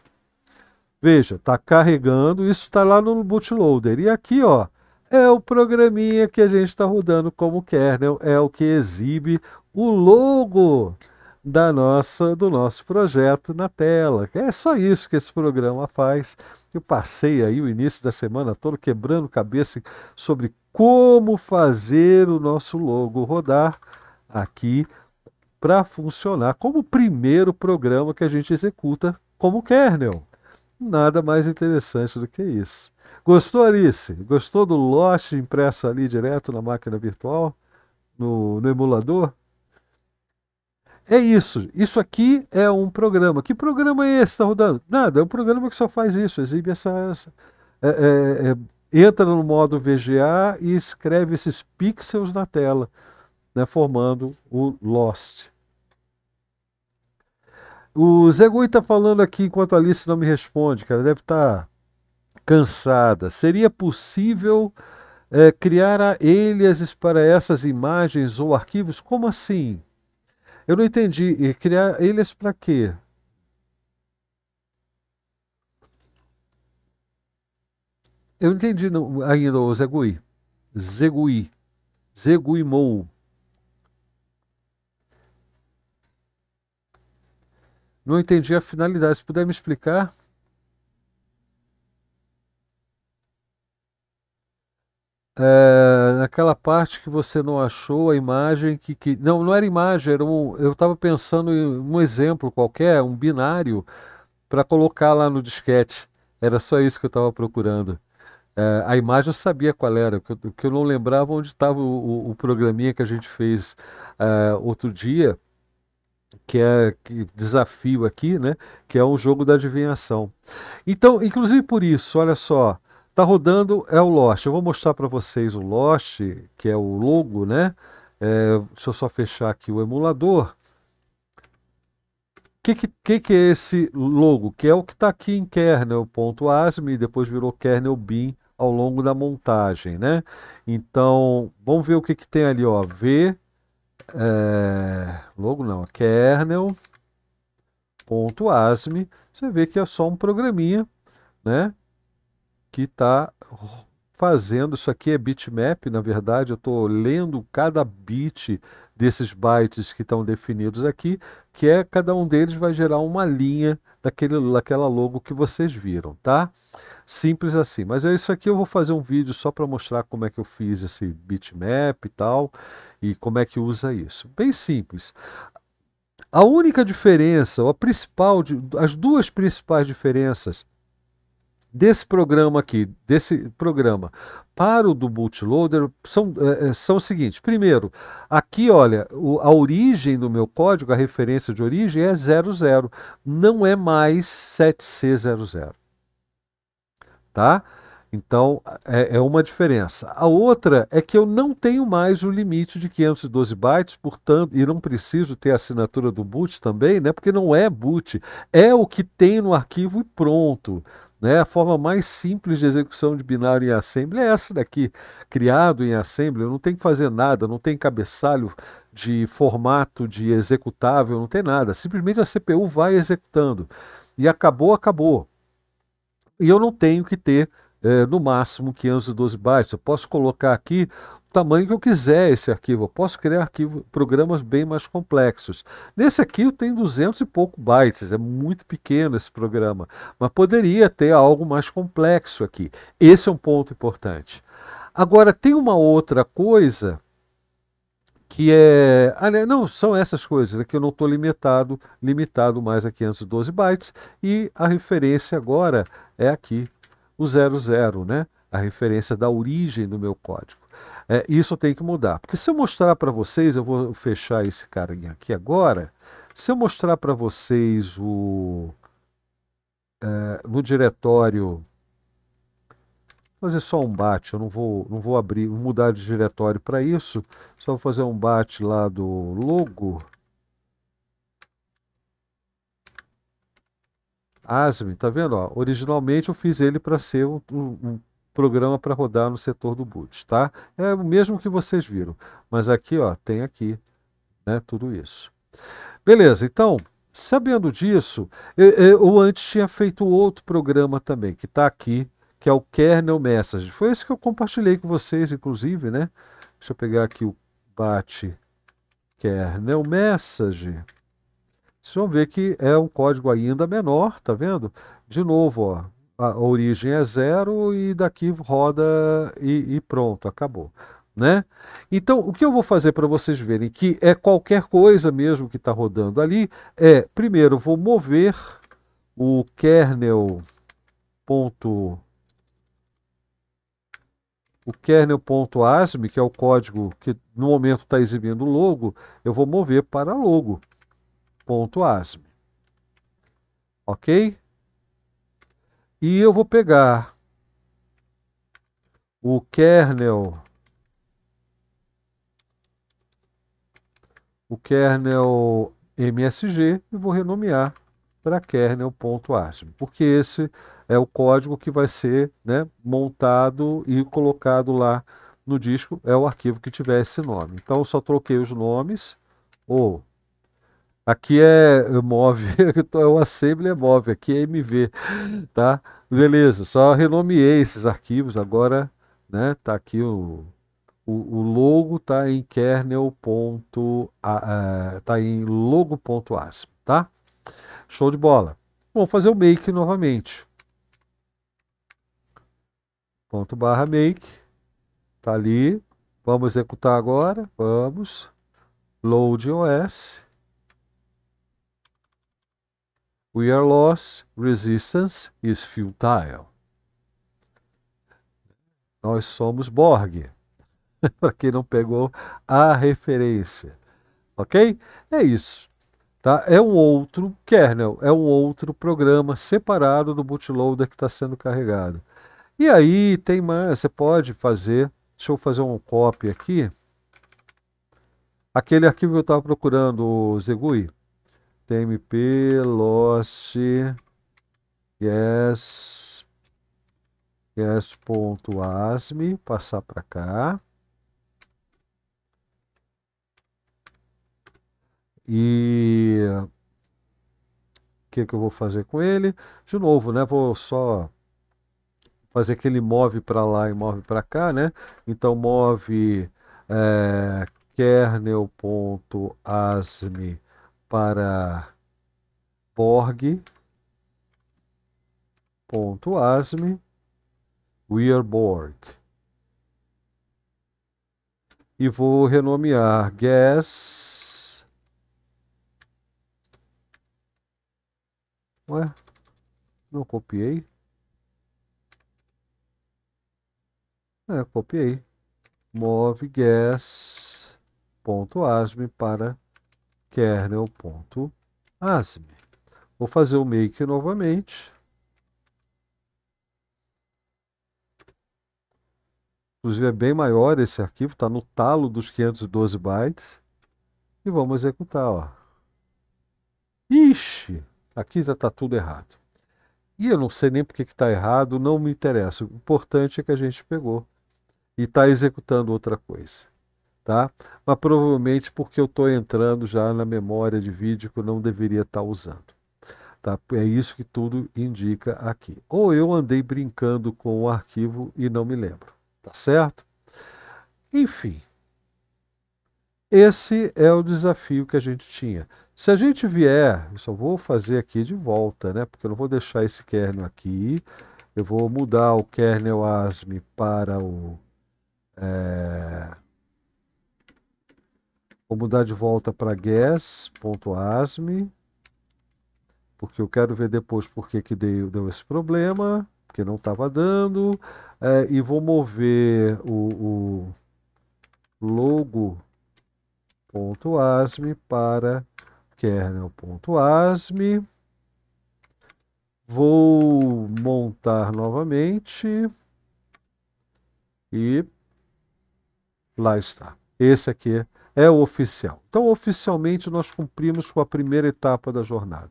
Veja, está carregando, isso está lá no bootloader. E aqui, ó, é o programinha que a gente está rodando como kernel, é o que exibe o logo da nossa do nosso projeto na tela. É só isso que esse programa faz. Eu passei aí o início da semana todo quebrando cabeça sobre como fazer o nosso logo rodar aqui para funcionar como o primeiro programa que a gente executa como kernel. Nada mais interessante do que isso. Gostou, Alice? Gostou do lote impresso ali direto na máquina virtual, no, no emulador? é isso. Isso aqui é um programa. Que programa é esse que está rodando? Nada, é um programa que só faz isso, exibe essa. essa é, é, é, entra no modo VGA e escreve esses pixels na tela, né, formando o Lost. O Zé Gui está falando aqui enquanto a Alice não me responde, cara, deve estar tá cansada. Seria possível é, criar aliases para essas imagens ou arquivos? Como assim? Eu não entendi. E criar eles para quê? Eu entendi não, ainda o Zegui. Zegui. Zeguimou. Não entendi a finalidade. Se puder me explicar. é, naquela parte que você não achou a imagem que, que não não era imagem era um, eu estava pensando em um exemplo qualquer um binário para colocar lá no disquete era só isso que eu estava procurando é, a imagem eu sabia qual era o que, que, eu não lembrava onde estava o, o, programinha que a gente fez é, outro dia que é que desafio aqui né que é um jogo da adivinhação então inclusive por isso olha só Está rodando é o Lost. Eu vou mostrar para vocês o Lost, que é o logo, né? É, deixa eu só fechar aqui o emulador. O que, que, que, é esse logo? Que é o que está aqui em kernel.asm e depois virou kernel bin ao longo da montagem, né? Então, vamos ver o que, que tem ali, ó. V, é, logo não, kernel.asm. Você vê que é só um programinha, né? que está fazendo. Isso aqui é bitmap, na verdade, eu estou lendo cada bit desses bytes que estão definidos aqui, que é cada um deles vai gerar uma linha daquele, daquela logo que vocês viram, tá? Simples assim. Mas é isso aqui, eu vou fazer um vídeo só para mostrar como é que eu fiz esse bitmap e tal, e como é que usa isso. Bem simples. A única diferença, a principal, as duas principais diferenças desse programa aqui, desse programa, para o do bootloader são, é, é, são o seguinte: primeiro, aqui olha, o, a origem do meu código, a referência de origem é 00, não é mais 7C00. Tá? Então, é, é, uma diferença. A outra é que eu não tenho mais o limite de 512 bytes, portanto, e não preciso ter a assinatura do boot também, né? Porque não é boot, é o que tem no arquivo e pronto. Né? A forma mais simples de execução de binário em assembly é essa daqui, criado em assembly, não tem que fazer nada, não tem cabeçalho de formato de executável, não tem nada. Simplesmente a CPU vai executando. E acabou, acabou. E eu não tenho que ter é, no máximo 512 bytes. Eu posso colocar aqui tamanho que eu quiser esse arquivo. Eu posso criar arquivo, programas bem mais complexos. Nesse aqui eu tenho 200 e pouco bytes, é muito pequeno esse programa, mas poderia ter algo mais complexo aqui. Esse é um ponto importante. Agora, tem uma outra coisa que é. Ah, né, não, são essas coisas, é que eu não estou limitado, limitado mais a 512 bytes, e a referência agora é aqui, o 00, né? A referência da origem do meu código. É, isso tem que mudar. Porque se eu mostrar para vocês, eu vou fechar esse carinha aqui agora. Se eu mostrar para vocês o é, no diretório, vou fazer só um bate, eu não vou, não vou abrir, vou mudar de diretório para isso, só vou fazer um bate lá do logo. ASME, tá vendo? Ó, originalmente eu fiz ele para ser um, um, programa para rodar no setor do boot, tá? É o mesmo que vocês viram, mas aqui, ó, tem aqui, né, tudo isso. Beleza, então, sabendo disso, eu, eu antes tinha feito outro programa também, que está aqui, que é o Kernel Message. Foi esse que eu compartilhei com vocês, inclusive, né? Deixa eu pegar aqui o Batch kernel message. Vocês vão ver que é um código ainda menor, tá vendo? De novo, ó, a origem é zero e daqui roda e, e pronto, acabou. Né? Então, o que eu vou fazer para vocês verem que é qualquer coisa mesmo que está rodando ali é, primeiro, vou mover o kernel ponto o kernel.asm, que é o código que no momento está exibindo o logo, eu vou mover para logo.asm. Ok? E eu vou pegar o kernel o kernel msg e vou renomear para kernel.asm, porque esse é o código que vai ser né, montado e colocado lá no disco, é o arquivo que tiver esse nome. Então, eu só troquei os nomes, ou Aqui é MOV, o é Assembly é MOV, aqui é MV, tá? Beleza, só renomeei esses arquivos, agora, né, tá aqui o, o, o logo tá em kernel. Ponto, a, a, é, tá em logo.as, tá? Show de bola. Vamos fazer o make novamente. Ponto barra make, tá ali. Vamos executar agora, vamos. Load OS We are lost, resistance is futile. Nós somos Borg, para quem não pegou a referência. Ok? É isso. Tá? É um outro kernel, é um outro programa separado do bootloader que está sendo carregado. E aí tem mais, você pode fazer, deixa eu fazer um copy aqui. Aquele arquivo que eu estava procurando, o Zegui, TMP, loss gas gas.asm passar para cá. E o que, que eu vou fazer com ele? De novo, né? Vou só fazer que ele move para lá e move para cá, né? Então move é, eh, kernel.asme para borg.asm Borg e vou renomear guess Ué, não copiei. É, copiei. Move Asme para kernel.asm. Né, Vou fazer o make novamente. Inclusive é bem maior esse arquivo, está no talo dos 512 bytes. E vamos executar. Ó. Ixi, aqui já está tudo errado. E eu não sei nem porque está errado, não me interessa. O importante é que a gente pegou e está executando outra coisa tá? Mas provavelmente porque eu estou entrando já na memória de vídeo que eu não deveria estar tá usando. Tá? É isso que tudo indica aqui. Ou eu andei brincando com o arquivo e não me lembro, tá certo? Enfim, esse é o desafio que a gente tinha. Se a gente vier, eu só vou fazer aqui de volta, né? Porque eu não vou deixar esse kernel aqui. Eu vou mudar o kernel ASM para o é, Vou mudar de volta para guess.asme, porque eu quero ver depois por que, que deu, deu esse problema, porque não estava dando. É, e vou mover o, o logo.asme para kernel.asme. Vou montar novamente e lá está. Esse aqui é é o oficial. Então, oficialmente, nós cumprimos com a primeira etapa da jornada.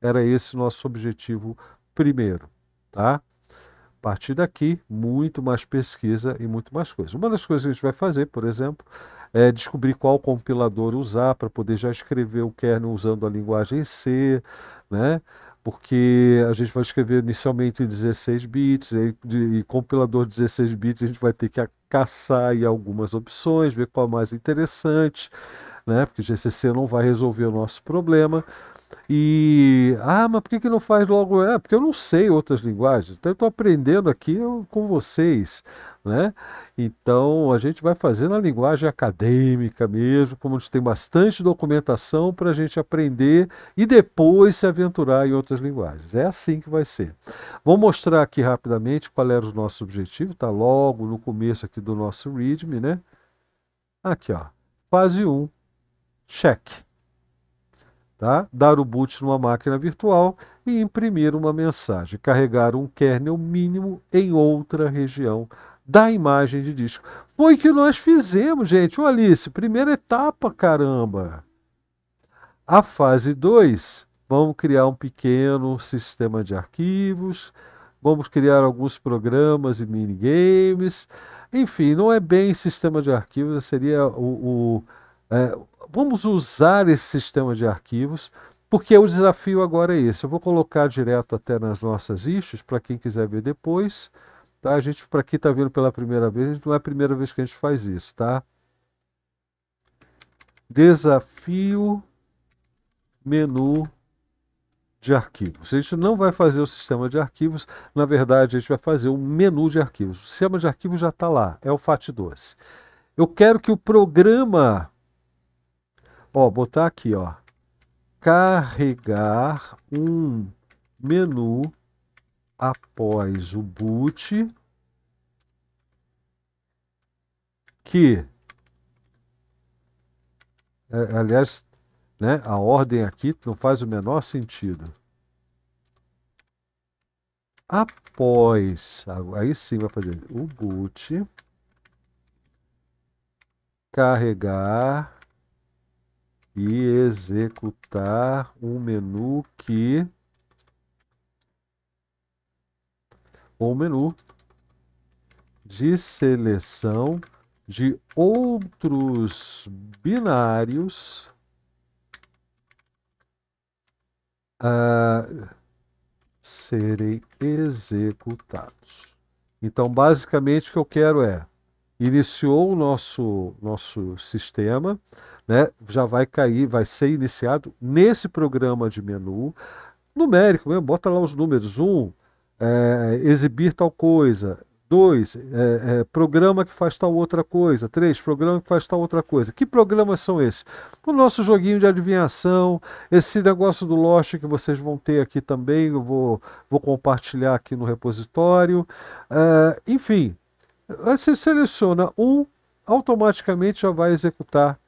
Era esse o nosso objetivo primeiro, tá? A partir daqui, muito mais pesquisa e muito mais coisas. Uma das coisas que a gente vai fazer, por exemplo, é descobrir qual compilador usar para poder já escrever o kernel usando a linguagem C, né? Porque a gente vai escrever inicialmente em 16 bits, e, e compilador 16 bits a gente vai ter que caçar aí algumas opções, ver qual é mais interessante, né? Porque GCC não vai resolver o nosso problema. E, ah, mas por que, que não faz logo? É, porque eu não sei outras linguagens. Então, eu estou aprendendo aqui com vocês. Né? Então a gente vai fazer na linguagem acadêmica mesmo, como a gente tem bastante documentação para a gente aprender e depois se aventurar em outras linguagens. É assim que vai ser. Vou mostrar aqui rapidamente qual era o nosso objetivo, está logo no começo aqui do nosso README, né? Aqui, ó, fase 1, check. Tá? Dar o boot numa máquina virtual e imprimir uma mensagem, carregar um kernel mínimo em outra região da imagem de disco. Foi o que nós fizemos, gente. O Alice, primeira etapa, caramba. A fase 2, vamos criar um pequeno sistema de arquivos, vamos criar alguns programas e minigames. Enfim, não é bem sistema de arquivos, seria o. o é, vamos usar esse sistema de arquivos, porque o desafio agora é esse. Eu vou colocar direto até nas nossas issues, para quem quiser ver depois. Tá? A gente, para quem está vendo pela primeira vez, não é a primeira vez que a gente faz isso, tá? Desafio menu de arquivos. A gente não vai fazer o sistema de arquivos, na verdade, a gente vai fazer o menu de arquivos. O sistema de arquivos já está lá, é o FAT12. Eu quero que o programa, ó, botar aqui, ó, carregar um menu após o boot que é, aliás né, a ordem aqui não faz o menor sentido após aí sim vai fazer o boot carregar e executar um menu que ou menu de seleção de outros binários a ah, serem executados. Então, basicamente, o que eu quero é iniciou o nosso nosso sistema, né? Já vai cair, vai ser iniciado nesse programa de menu numérico mesmo, bota lá os números 1, é, exibir tal coisa. Dois, é, é, programa que faz tal outra coisa. Três, programa que faz tal outra coisa. Que programas são esses? O nosso joguinho de adivinhação, esse negócio do Lost que vocês vão ter aqui também, eu vou, vou compartilhar aqui no repositório. É, enfim, você seleciona um, automaticamente já vai executar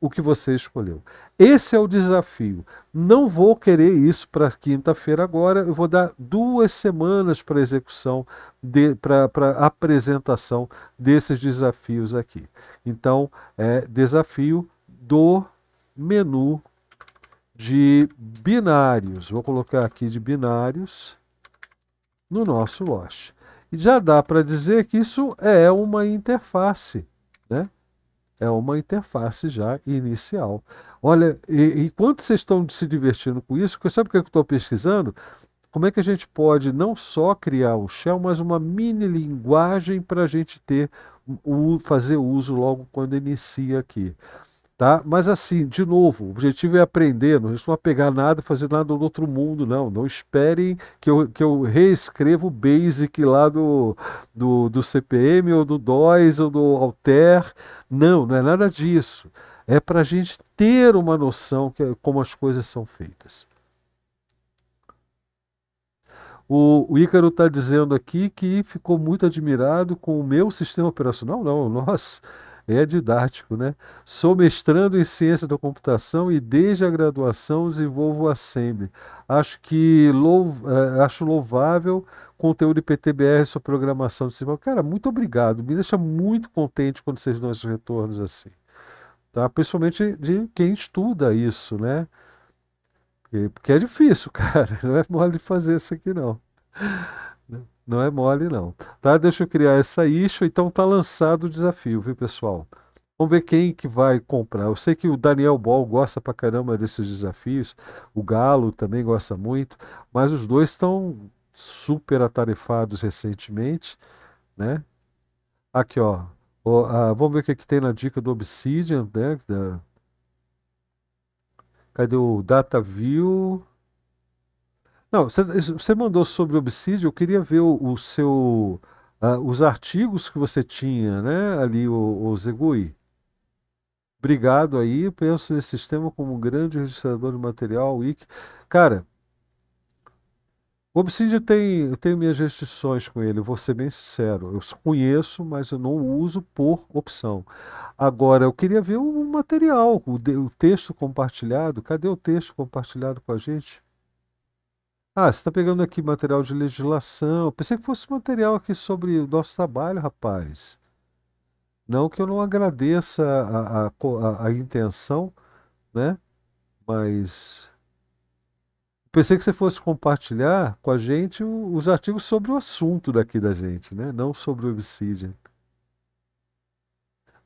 o que você escolheu. Esse é o desafio. Não vou querer isso para quinta-feira agora, eu vou dar duas semanas para execução, de, para apresentação desses desafios aqui. Então, é desafio do menu de binários. Vou colocar aqui de binários no nosso watch. E já dá para dizer que isso é uma interface, né? É uma interface já inicial. Olha, e, enquanto vocês estão se divertindo com isso, sabe o que eu estou pesquisando? Como é que a gente pode não só criar o shell, mas uma mini linguagem para a gente ter o, fazer uso logo quando inicia aqui. Tá? Mas assim, de novo, o objetivo é aprender, não é só pegar nada, e fazer nada do outro mundo, não. Não esperem que eu, que eu reescreva o basic lá do, do, do CPM ou do DOS ou do Alter. Não, não é nada disso. É para a gente ter uma noção que, é como as coisas são feitas. O, o Ícaro está dizendo aqui que ficou muito admirado com o meu sistema operacional. Não, nós é didático, né? Sou mestrando em ciência da computação e desde a graduação desenvolvo Assembly. Acho que louv... É, acho louvável conteúdo de PTBR sobre programação de cima. Cara, muito obrigado. Me deixa muito contente quando vocês dão esses retornos assim. Tá? Principalmente de quem estuda isso, né? Porque é difícil, cara. Não é mole fazer isso aqui, não. Não é mole, não. Tá? Deixa eu criar essa issue. Então tá lançado o desafio, viu, pessoal? Vamos ver quem que vai comprar. Eu sei que o Daniel Ball gosta pra caramba desses desafios. O Galo também gosta muito. Mas os dois estão super atarefados recentemente, né? Aqui, ó. a, ah, vamos ver o que, é que tem na dica do Obsidian, né? Da, cadê o DataView? Não, você mandou sobre obsídio, eu queria ver o, o seu, uh, os artigos que você tinha, né, ali, o, o Zegui. Obrigado aí, penso nesse sistema como um grande registrador de material, wiki. Cara, o Obsidian tem, eu tenho minhas restrições com ele, vou ser bem sincero. Eu conheço, mas eu não uso por opção. Agora, eu queria ver o material, o, o texto compartilhado. Cadê o texto compartilhado com a gente? Ah, você está pegando aqui material de legislação. Pensei que fosse material aqui sobre o nosso trabalho, rapaz. Não que eu não agradeça a, a, a, a intenção, né? Mas pensei que você fosse compartilhar com a gente os artigos sobre o assunto daqui da gente, né? Não sobre o Obsidian.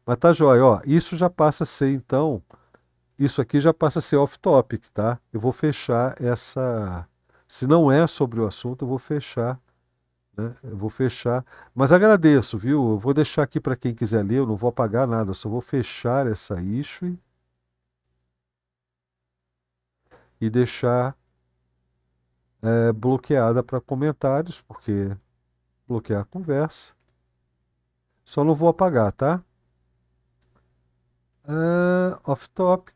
Mas tá joia, ó. Isso já passa a ser, então. Isso aqui já passa a ser off-topic, tá? Eu vou fechar essa se não é sobre o assunto, eu vou fechar. Né? Eu vou fechar. Mas agradeço, viu? Eu vou deixar aqui para quem quiser ler, eu não vou apagar nada, eu só vou fechar essa issue e deixar é, bloqueada para comentários, porque bloquear a conversa. Só não vou apagar, tá? Uh, off topic.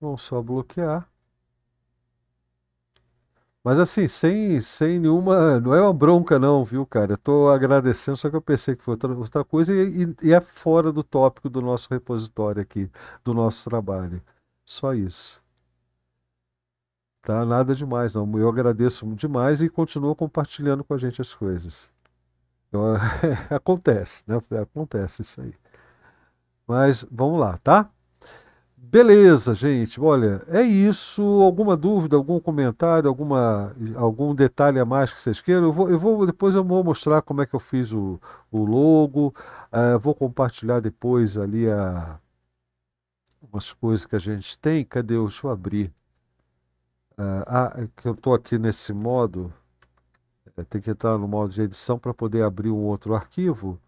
Vamos só bloquear. Mas assim, sem, sem nenhuma. Não é uma bronca, não, viu, cara? Eu estou agradecendo, só que eu pensei que foi outra, outra coisa e, e, e, é fora do tópico do nosso repositório aqui, do nosso trabalho. Só isso. Tá? Nada demais, não. Eu agradeço demais e continuo compartilhando com a gente as coisas. Então, acontece, né? Acontece isso aí. Mas vamos lá, tá? Beleza, gente. Olha, é isso. Alguma dúvida, algum comentário, alguma, algum detalhe a mais que vocês queiram? Eu vou, eu vou depois eu vou mostrar como é que eu fiz o, o logo. Uh, vou compartilhar depois ali a, umas coisas que a gente tem. Cadê? Deixa eu abrir. Uh, ah, ah é que eu estou aqui nesse modo. É, tem que entrar no modo de edição para poder abrir um outro arquivo.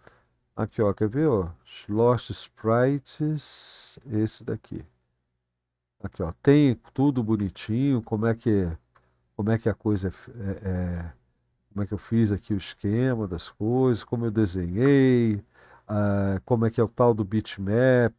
Aqui, ó, quer ver, ó? Lost Sprites, esse daqui. Aqui, ó, tem tudo bonitinho, como é que, como é que a coisa é, é, é como é que eu fiz aqui o esquema das coisas, como eu desenhei, ah, como é que é o tal do bitmap,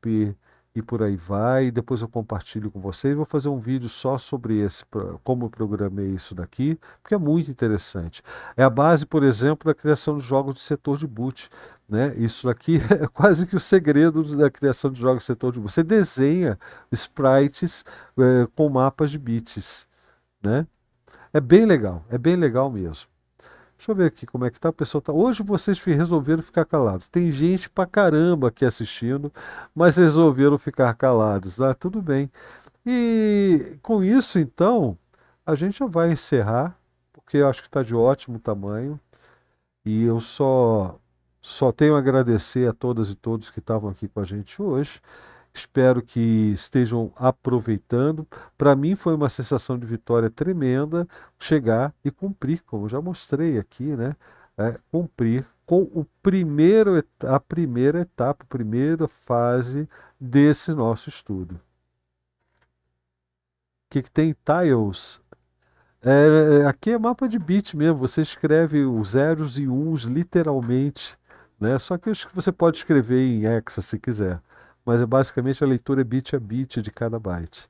e por aí vai. E depois eu compartilho com vocês. Vou fazer um vídeo só sobre esse, como eu programei isso daqui, porque é muito interessante. É a base, por exemplo, da criação de jogos de setor de boot. Né? Isso daqui é quase que o segredo da criação de jogos de setor de boot. Você desenha sprites é, com mapas de bits. Né? É bem legal, é bem legal mesmo. Deixa eu ver aqui como é que tá. O pessoal tá. Hoje vocês resolveram ficar calados. Tem gente pra caramba aqui assistindo, mas resolveram ficar calados. Ah, tudo bem. E com isso, então, a gente já vai encerrar, porque eu acho que está de ótimo tamanho. E eu só só tenho a agradecer a todas e todos que estavam aqui com a gente hoje. Espero que estejam aproveitando. Para mim foi uma sensação de vitória tremenda chegar e cumprir, como já mostrei aqui, né? É, cumprir com o primeiro, a primeira etapa, a primeira fase desse nosso estudo. O que, que tem tiles? É, aqui é mapa de bit mesmo, você escreve os zeros e uns literalmente, né? só que você pode escrever em hexa se quiser mas é basicamente a leitura é bit a bit de cada byte.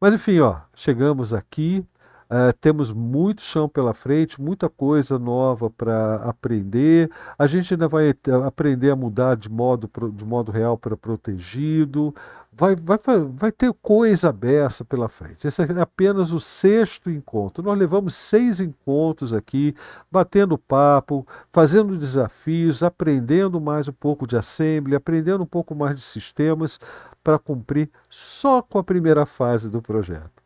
Mas enfim, ó, chegamos aqui. Uh, temos muito chão pela frente, muita coisa nova para aprender. A gente ainda vai aprender a mudar de modo, de modo real para protegido. Vai, vai, vai ter coisa aberta pela frente. Esse é apenas o sexto encontro. Nós levamos seis encontros aqui, batendo papo, fazendo desafios, aprendendo mais um pouco de assembly, aprendendo um pouco mais de sistemas para cumprir só com a primeira fase do projeto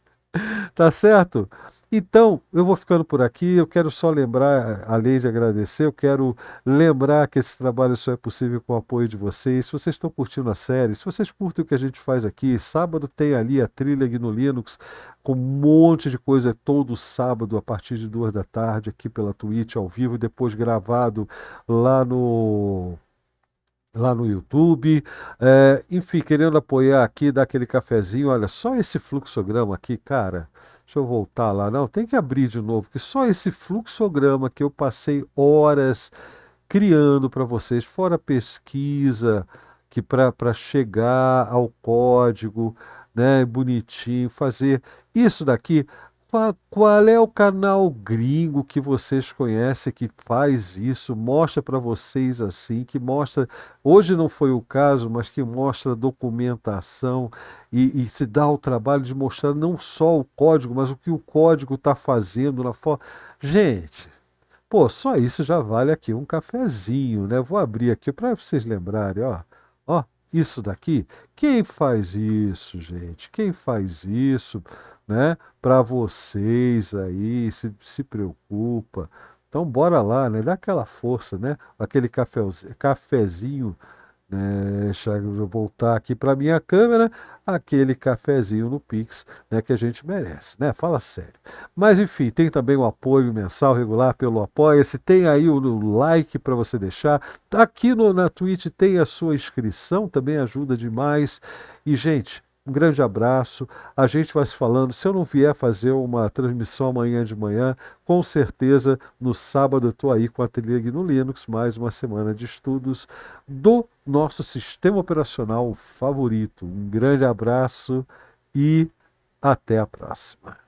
tá certo? Então, eu vou ficando por aqui. Eu quero só lembrar, eh, além de agradecer, eu quero lembrar que esse trabalho só é possível com o apoio de vocês. Se vocês estão curtindo a série, se vocês curtem o que a gente faz aqui, sábado tem ali a trilha no Linux, com um monte de coisa é todo sábado, a partir de duas da tarde, aqui pela Twitch, ao vivo, e depois gravado lá no lá no YouTube. É, enfim, querendo apoiar aqui, dar aquele cafezinho. Olha, só esse fluxograma aqui, cara. Deixa eu voltar lá. Não, tem que abrir de novo, que só esse fluxograma que eu passei horas criando para vocês, fora pesquisa, que para chegar ao código, né, bonitinho, fazer isso daqui qual é o canal gringo que vocês conhecem que faz isso, mostra para vocês assim, que mostra, hoje não foi o caso, mas que mostra documentação e, e se dá o trabalho de mostrar não só o código, mas o que o código está fazendo na forma. Gente, pô, só isso já vale aqui um cafezinho, né? Vou abrir aqui para vocês lembrarem, ó, ó, isso daqui? Quem faz isso, gente? Quem faz isso, né? Para vocês aí, se, se preocupa. Então bora lá, né? Dá aquela força, né? Aquele cafezinho, cafezinho né? Deixa eu voltar aqui para minha câmera, aquele cafezinho no Pix né, que a gente merece, né? Fala sério. Mas enfim, tem também o apoio mensal regular pelo Apoia-se, tem aí o like para você deixar. Aqui no, na Twitch tem a sua inscrição, também ajuda demais. E, gente, um grande abraço. A gente vai se falando. Se eu não vier fazer uma transmissão amanhã de manhã, com certeza no sábado eu estou aí com a Ateliê no Linux, mais uma semana de estudos do nosso sistema operacional favorito. Um grande abraço e até a próxima.